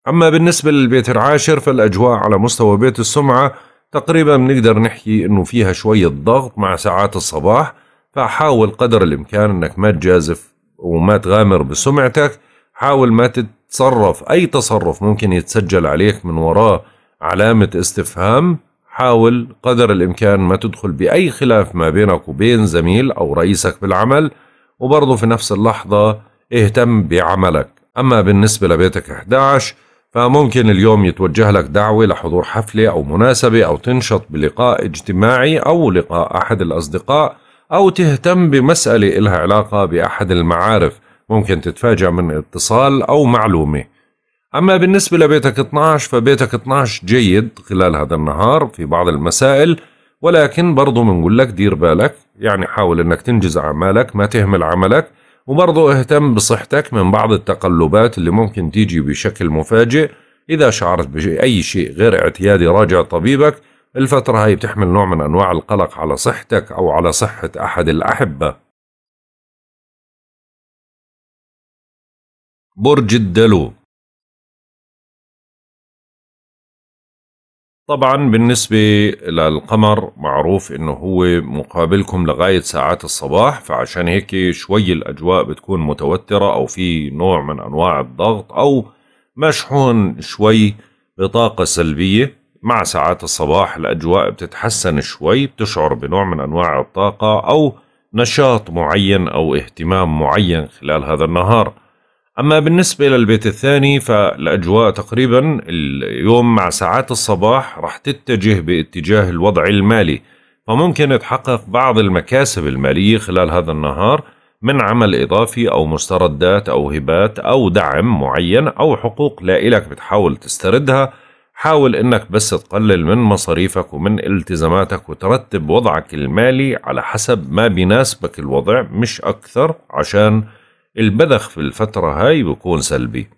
أما بالنسبة للبيت العاشر فالأجواء على مستوى بيت السمعة تقريبا بنقدر نحكي أنه فيها شوية ضغط مع ساعات الصباح فحاول قدر الإمكان أنك ما تجازف وما تغامر بسمعتك حاول ما تتصرف أي تصرف ممكن يتسجل عليك من وراه علامة استفهام حاول قدر الإمكان ما تدخل بأي خلاف ما بينك وبين زميل أو رئيسك بالعمل وبرضه في نفس اللحظة اهتم بعملك أما بالنسبة لبيتك 11 فممكن اليوم يتوجه لك دعوة لحضور حفلة أو مناسبة أو تنشط بلقاء اجتماعي أو لقاء أحد الأصدقاء أو تهتم بمسألة إلها علاقة بأحد المعارف ممكن تتفاجأ من اتصال أو معلومة أما بالنسبة لبيتك 12 فبيتك 12 جيد خلال هذا النهار في بعض المسائل ولكن برضو منقول لك دير بالك يعني حاول أنك تنجز أعمالك ما تهمل عملك وبرضو اهتم بصحتك من بعض التقلبات اللي ممكن تيجي بشكل مفاجئ إذا شعرت بأي شيء غير اعتيادي راجع طبيبك الفترة هاي بتحمل نوع من أنواع القلق على صحتك أو على صحة أحد الأحبة برج الدلو طبعا بالنسبة للقمر معروف انه هو مقابلكم لغاية ساعات الصباح فعشان هيك شوي الاجواء بتكون متوترة او في نوع من انواع الضغط او مشحون شوي بطاقة سلبية مع ساعات الصباح الاجواء بتتحسن شوي بتشعر بنوع من انواع الطاقة او نشاط معين او اهتمام معين خلال هذا النهار أما بالنسبة للبيت الثاني فالأجواء تقريبا اليوم مع ساعات الصباح رح تتجه باتجاه الوضع المالي فممكن تحقق بعض المكاسب المالية خلال هذا النهار من عمل إضافي أو مستردات أو هبات أو دعم معين أو حقوق لإلك بتحاول تستردها حاول إنك بس تقلل من مصاريفك ومن التزاماتك وترتب وضعك المالي على حسب ما بيناسبك الوضع مش أكثر عشان البذخ في الفترة هاي بيكون سلبي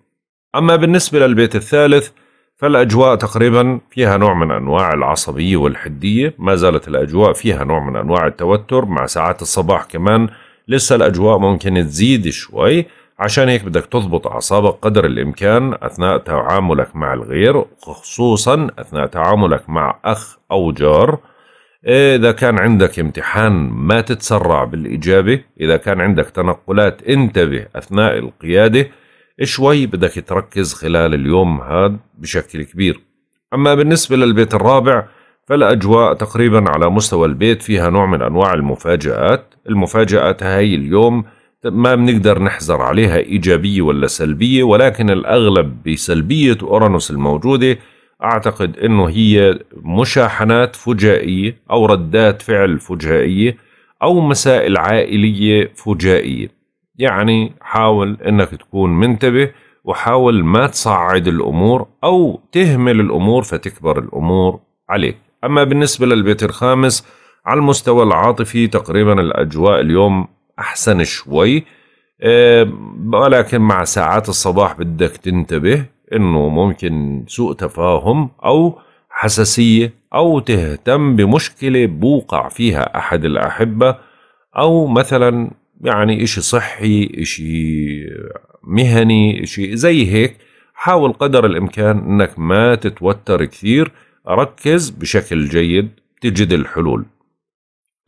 أما بالنسبة للبيت الثالث فالأجواء تقريبا فيها نوع من أنواع العصبية والحدية ما زالت الأجواء فيها نوع من أنواع التوتر مع ساعات الصباح كمان لسه الأجواء ممكن تزيد شوي عشان هيك بدك تضبط أعصابك قدر الإمكان أثناء تعاملك مع الغير خصوصا أثناء تعاملك مع أخ أو جار إيه، إذا كان عندك امتحان ما تتسرع بالإجابة إذا كان عندك تنقلات انتبه أثناء القيادة شوي بدك تركز خلال اليوم هذا بشكل كبير أما بالنسبة للبيت الرابع فالأجواء تقريبا على مستوى البيت فيها نوع من أنواع المفاجآت المفاجآت هاي اليوم ما بنقدر نحزر عليها إيجابية ولا سلبية ولكن الأغلب بسلبية أورانوس الموجودة أعتقد أنه هي مشاحنات فجائية أو ردات فعل فجائية أو مسائل عائلية فجائية يعني حاول أنك تكون منتبه وحاول ما تصعد الأمور أو تهمل الأمور فتكبر الأمور عليك أما بالنسبة للبيت الخامس على المستوى العاطفي تقريبا الأجواء اليوم أحسن شوي آه، ولكن مع ساعات الصباح بدك تنتبه انه ممكن سوء تفاهم او حساسيه او تهتم بمشكله بوقع فيها احد الاحبه او مثلا يعني اشي صحي اشي مهني اشي زي هيك حاول قدر الامكان انك ما تتوتر كثير ركز بشكل جيد تجد الحلول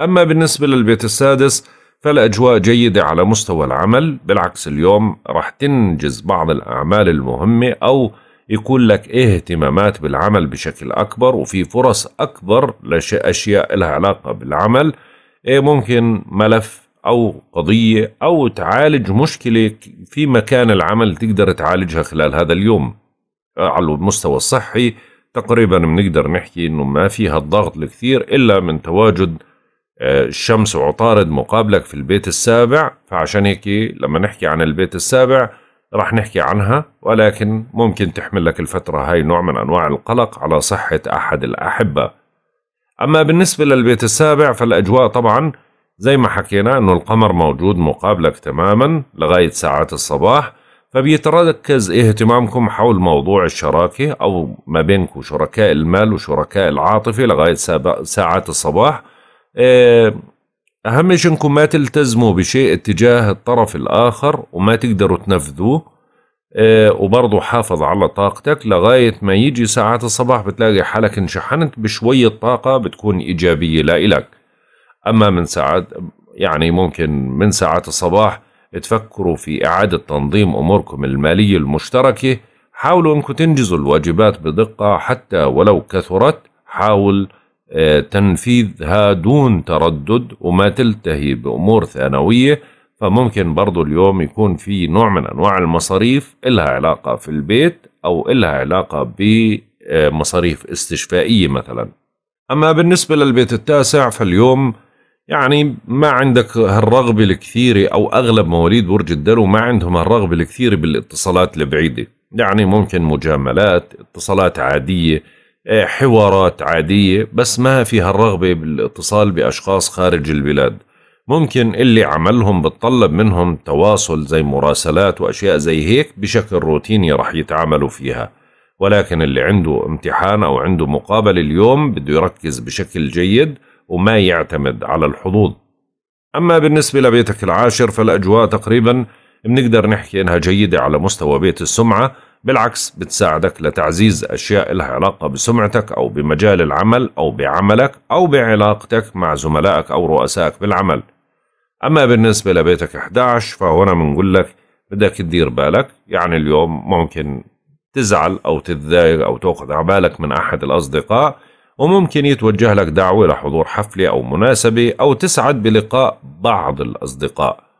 اما بالنسبه للبيت السادس فالأجواء جيدة على مستوى العمل بالعكس اليوم رح تنجز بعض الأعمال المهمة أو يكون لك اهتمامات بالعمل بشكل أكبر وفي فرص أكبر لأشياء لها علاقة بالعمل إيه، ممكن ملف أو قضية أو تعالج مشكلة في مكان العمل تقدر تعالجها خلال هذا اليوم على المستوى الصحي تقريبا بنقدر نحكي انه ما فيها الضغط الكثير الا من تواجد آه، الشمس وعطارد مقابلك في البيت السابع فعشان هيك لما نحكي عن البيت السابع راح نحكي عنها ولكن ممكن تحمل لك الفترة هاي نوع من أنواع القلق على صحة أحد الأحبة أما بالنسبة للبيت السابع فالأجواء طبعا زي ما حكينا أنه القمر موجود مقابلك تماما لغاية ساعات الصباح فبيتركز اهتمامكم حول موضوع الشراكة أو ما بينكم شركاء المال وشركاء العاطفة لغاية ساعات الصباح آه، أهم شيء أنكم ما تلتزموا بشيء اتجاه الطرف الآخر وما تقدروا تنفذوه آه، وبرضه حافظ على طاقتك لغاية ما يجي ساعات الصباح بتلاقي حالك انشحنت بشوية طاقة بتكون إيجابية لا إلك أما من ساعات يعني ممكن من ساعات الصباح تفكروا في إعادة تنظيم أموركم المالية المشتركة حاولوا أنكم تنجزوا الواجبات بدقة حتى ولو كثرت حاول تنفيذها دون تردد وما تلتهي بأمور ثانوية فممكن برضو اليوم يكون في نوع من أنواع المصاريف إلها علاقة في البيت أو إلها علاقة بمصاريف استشفائية مثلا أما بالنسبة للبيت التاسع فاليوم يعني ما عندك هالرغبة الكثيرة أو أغلب مواليد برج الدلو ما عندهم هالرغبة الكثيرة بالاتصالات البعيدة يعني ممكن مجاملات اتصالات عادية آه، حوارات عادية بس ما فيها الرغبة بالاتصال بأشخاص خارج البلاد ممكن اللي عملهم بتطلب منهم تواصل زي مراسلات وأشياء زي هيك بشكل روتيني رح يتعاملوا فيها ولكن اللي عنده امتحان أو عنده مقابلة اليوم بده يركز بشكل جيد وما يعتمد على الحظوظ أما بالنسبة لبيتك العاشر فالأجواء تقريبا بنقدر نحكي إنها جيدة على مستوى بيت السمعة بالعكس بتساعدك لتعزيز أشياء لها علاقة بسمعتك أو بمجال العمل أو بعملك أو بعلاقتك مع زملائك أو رؤسائك بالعمل أما بالنسبة لبيتك 11 فهنا بنقول لك بدك تدير بالك يعني اليوم ممكن تزعل أو تتضايق أو تأخذ عبالك بالك من أحد الأصدقاء وممكن يتوجه لك دعوة لحضور حفلة أو مناسبة أو تسعد بلقاء بعض الأصدقاء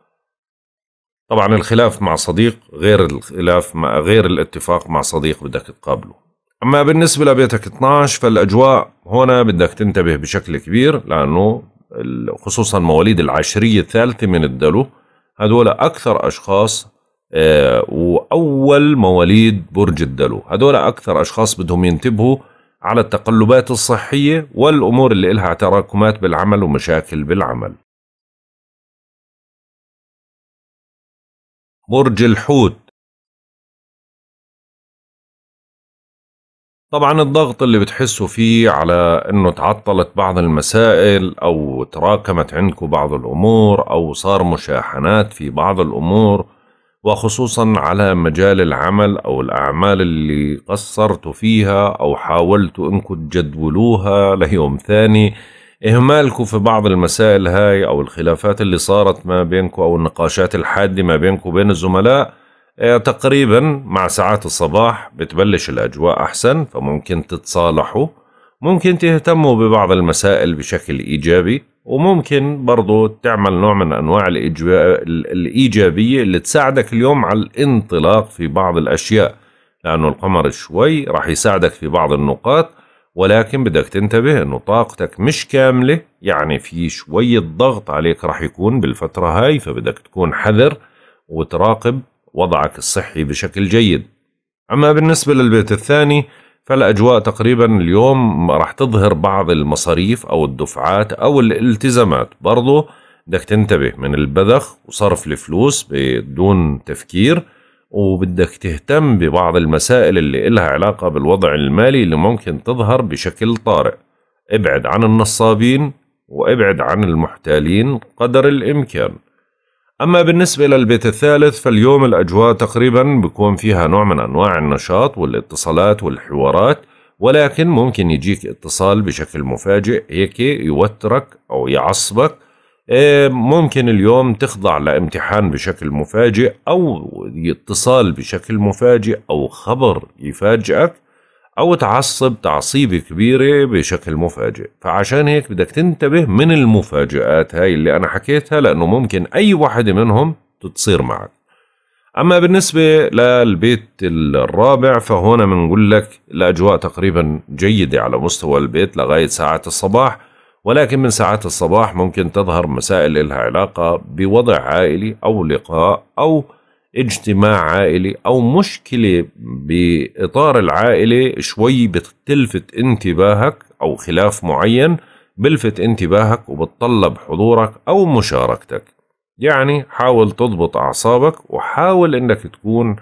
طبعا الخلاف مع صديق غير الخلاف مع غير الاتفاق مع صديق بدك تقابله أما بالنسبة لبيتك 12 فالأجواء هنا بدك تنتبه بشكل كبير لأنه خصوصا مواليد العشرية الثالثة من الدلو هذول أكثر أشخاص آه، وأول مواليد برج الدلو هذول أكثر أشخاص بدهم ينتبهوا على التقلبات الصحية والأمور اللي لها تراكمات بالعمل ومشاكل بالعمل برج الحوت طبعا الضغط اللي بتحسوا فيه على انه تعطلت بعض المسائل او تراكمت عندكم بعض الامور او صار مشاحنات في بعض الامور وخصوصا على مجال العمل او الاعمال اللي قصرتوا فيها او حاولتوا انكم تجدولوها ليوم ثاني إهمالكم في بعض المسائل هاي أو الخلافات اللي صارت ما بينكم أو النقاشات الحادة ما بينكم وبين الزملاء إيه، تقريبا مع ساعات الصباح بتبلش الأجواء أحسن فممكن تتصالحوا ممكن تهتموا ببعض المسائل بشكل إيجابي وممكن برضو تعمل نوع من أنواع الإيجابية اللي تساعدك اليوم على الانطلاق في بعض الأشياء لأنه القمر شوي راح يساعدك في بعض النقاط ولكن بدك تنتبه انه طاقتك مش كاملة يعني في شوية ضغط عليك راح يكون بالفترة هاي فبدك تكون حذر وتراقب وضعك الصحي بشكل جيد أما بالنسبة للبيت الثاني فالأجواء تقريبا اليوم راح تظهر بعض المصاريف أو الدفعات أو الالتزامات برضو بدك تنتبه من البذخ وصرف الفلوس بدون تفكير وبدك تهتم ببعض المسائل اللي إلها علاقة بالوضع المالي اللي ممكن تظهر بشكل طارئ ابعد عن النصابين وابعد عن المحتالين قدر الإمكان أما بالنسبة للبيت الثالث فاليوم الأجواء تقريبا بكون فيها نوع من أنواع النشاط والاتصالات والحوارات ولكن ممكن يجيك اتصال بشكل مفاجئ هيك يوترك أو يعصبك إيه، ممكن اليوم تخضع لامتحان بشكل مفاجئ أو اتصال بشكل مفاجئ أو خبر يفاجئك أو تعصب تعصيبة كبيرة بشكل مفاجئ فعشان هيك بدك تنتبه من المفاجآت هاي اللي أنا حكيتها لأنه ممكن أي واحدة منهم تتصير معك أما بالنسبة للبيت الرابع فهنا بنقول لك الأجواء تقريبا جيدة على مستوى البيت لغاية ساعة الصباح ولكن من ساعات الصباح ممكن تظهر مسائل لها علاقة بوضع عائلي أو لقاء أو اجتماع عائلي أو مشكلة بإطار العائلة شوي بتلفت انتباهك أو خلاف معين بلفت انتباهك وبتطلب حضورك أو مشاركتك يعني حاول تضبط أعصابك وحاول أنك تكون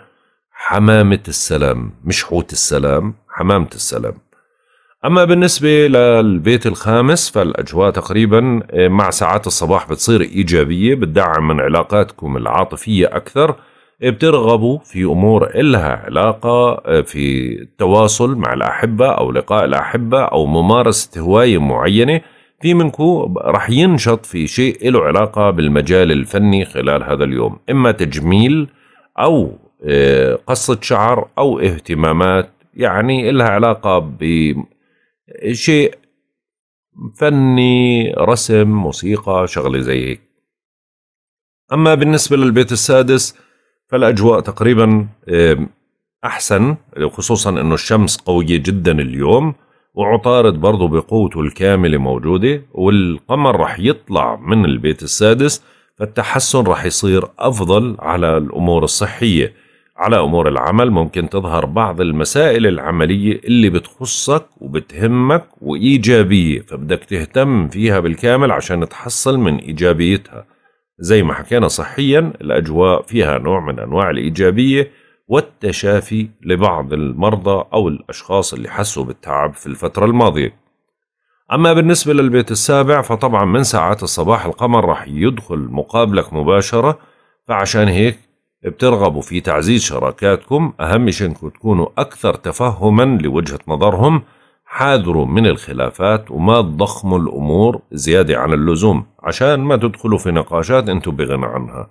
حمامة السلام مش حوت السلام حمامة السلام أما بالنسبة للبيت الخامس فالأجواء تقريبا إيه، مع ساعات الصباح بتصير إيجابية بتدعم من علاقاتكم العاطفية أكثر إيه، بترغبوا في أمور إلها علاقة إيه، في التواصل مع الأحبة أو لقاء الأحبة أو ممارسة هواية معينة في منكم رح ينشط في شيء له علاقة بالمجال الفني خلال هذا اليوم إما تجميل أو قصة شعر أو اهتمامات يعني إلها علاقة ب شيء فني رسم موسيقى شغلة زي هيك أما بالنسبة للبيت السادس فالأجواء تقريبا أحسن خصوصا أنه الشمس قوية جدا اليوم وعطارد برضه بقوته الكاملة موجودة والقمر رح يطلع من البيت السادس فالتحسن رح يصير أفضل على الأمور الصحية على أمور العمل ممكن تظهر بعض المسائل العملية اللي بتخصك وبتهمك وإيجابية فبدك تهتم فيها بالكامل عشان تحصل من إيجابيتها زي ما حكينا صحيا الأجواء فيها نوع من أنواع الإيجابية والتشافي لبعض المرضى أو الأشخاص اللي حسوا بالتعب في الفترة الماضية أما بالنسبة للبيت السابع فطبعا من ساعات الصباح القمر رح يدخل مقابلك مباشرة فعشان هيك بترغبوا في تعزيز شراكاتكم أهم شيء أنكم تكونوا أكثر تفهما لوجهة نظرهم حاذروا من الخلافات وما تضخموا الأمور زيادة عن اللزوم عشان ما تدخلوا في نقاشات أنتم بغنى عنها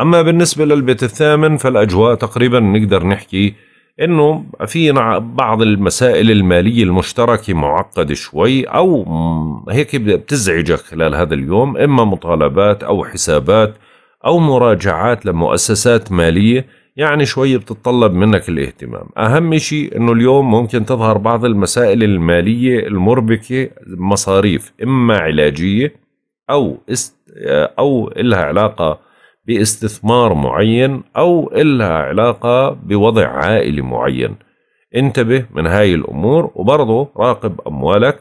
أما بالنسبة للبيت الثامن فالأجواء تقريبا نقدر نحكي انه في بعض المسائل الماليه المشتركه معقده شوي او هيك بتزعجك خلال هذا اليوم اما مطالبات او حسابات أو مراجعات لمؤسسات مالية يعني شوي بتتطلب منك الاهتمام أهم شيء أنه اليوم ممكن تظهر بعض المسائل المالية المربكة مصاريف إما علاجية أو است... أو إلها علاقة باستثمار معين أو إلها علاقة بوضع عائلي معين انتبه من هاي الأمور وبرضه راقب أموالك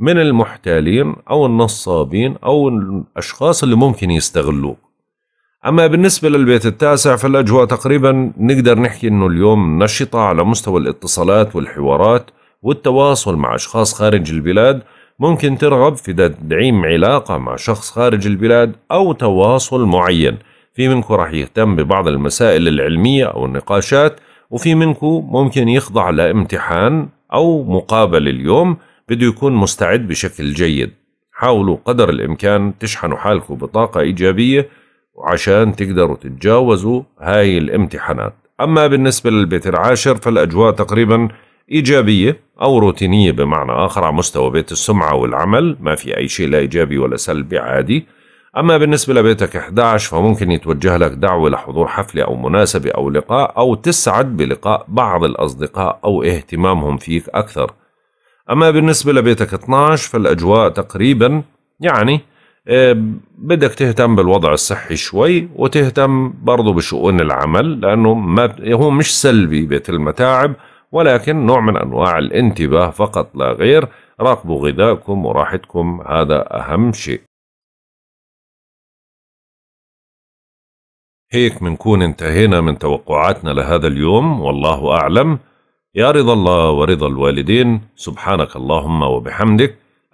من المحتالين أو النصابين أو الأشخاص اللي ممكن يستغلوك أما بالنسبة للبيت التاسع فالأجواء تقريبا نقدر نحكي أنه اليوم نشطة على مستوى الاتصالات والحوارات والتواصل مع أشخاص خارج البلاد ممكن ترغب في تدعيم علاقة مع شخص خارج البلاد أو تواصل معين في منكم راح يهتم ببعض المسائل العلمية أو النقاشات وفي منكم ممكن يخضع لامتحان أو مقابل اليوم بده يكون مستعد بشكل جيد حاولوا قدر الإمكان تشحنوا حالكم بطاقة إيجابية وعشان تقدروا تتجاوزوا هاي الامتحانات أما بالنسبة للبيت العاشر فالأجواء تقريبا إيجابية أو روتينية بمعنى آخر على مستوى بيت السمعة والعمل ما في أي شيء لا إيجابي ولا سلبي عادي أما بالنسبة لبيتك 11 فممكن يتوجه لك دعوة لحضور حفلة أو مناسبة أو لقاء أو تسعد بلقاء بعض الأصدقاء أو اهتمامهم فيك أكثر أما بالنسبة لبيتك 12 فالأجواء تقريبا يعني إيه، بدك تهتم بالوضع الصحي شوي وتهتم برضه بشؤون العمل لأنه ما هو مش سلبي بيت المتاعب ولكن نوع من أنواع الانتباه فقط لا غير راقبوا غذائكم وراحتكم هذا أهم شيء هيك منكون انتهينا من توقعاتنا لهذا اليوم والله أعلم يا رضا الله ورضا الوالدين سبحانك اللهم وبحمدك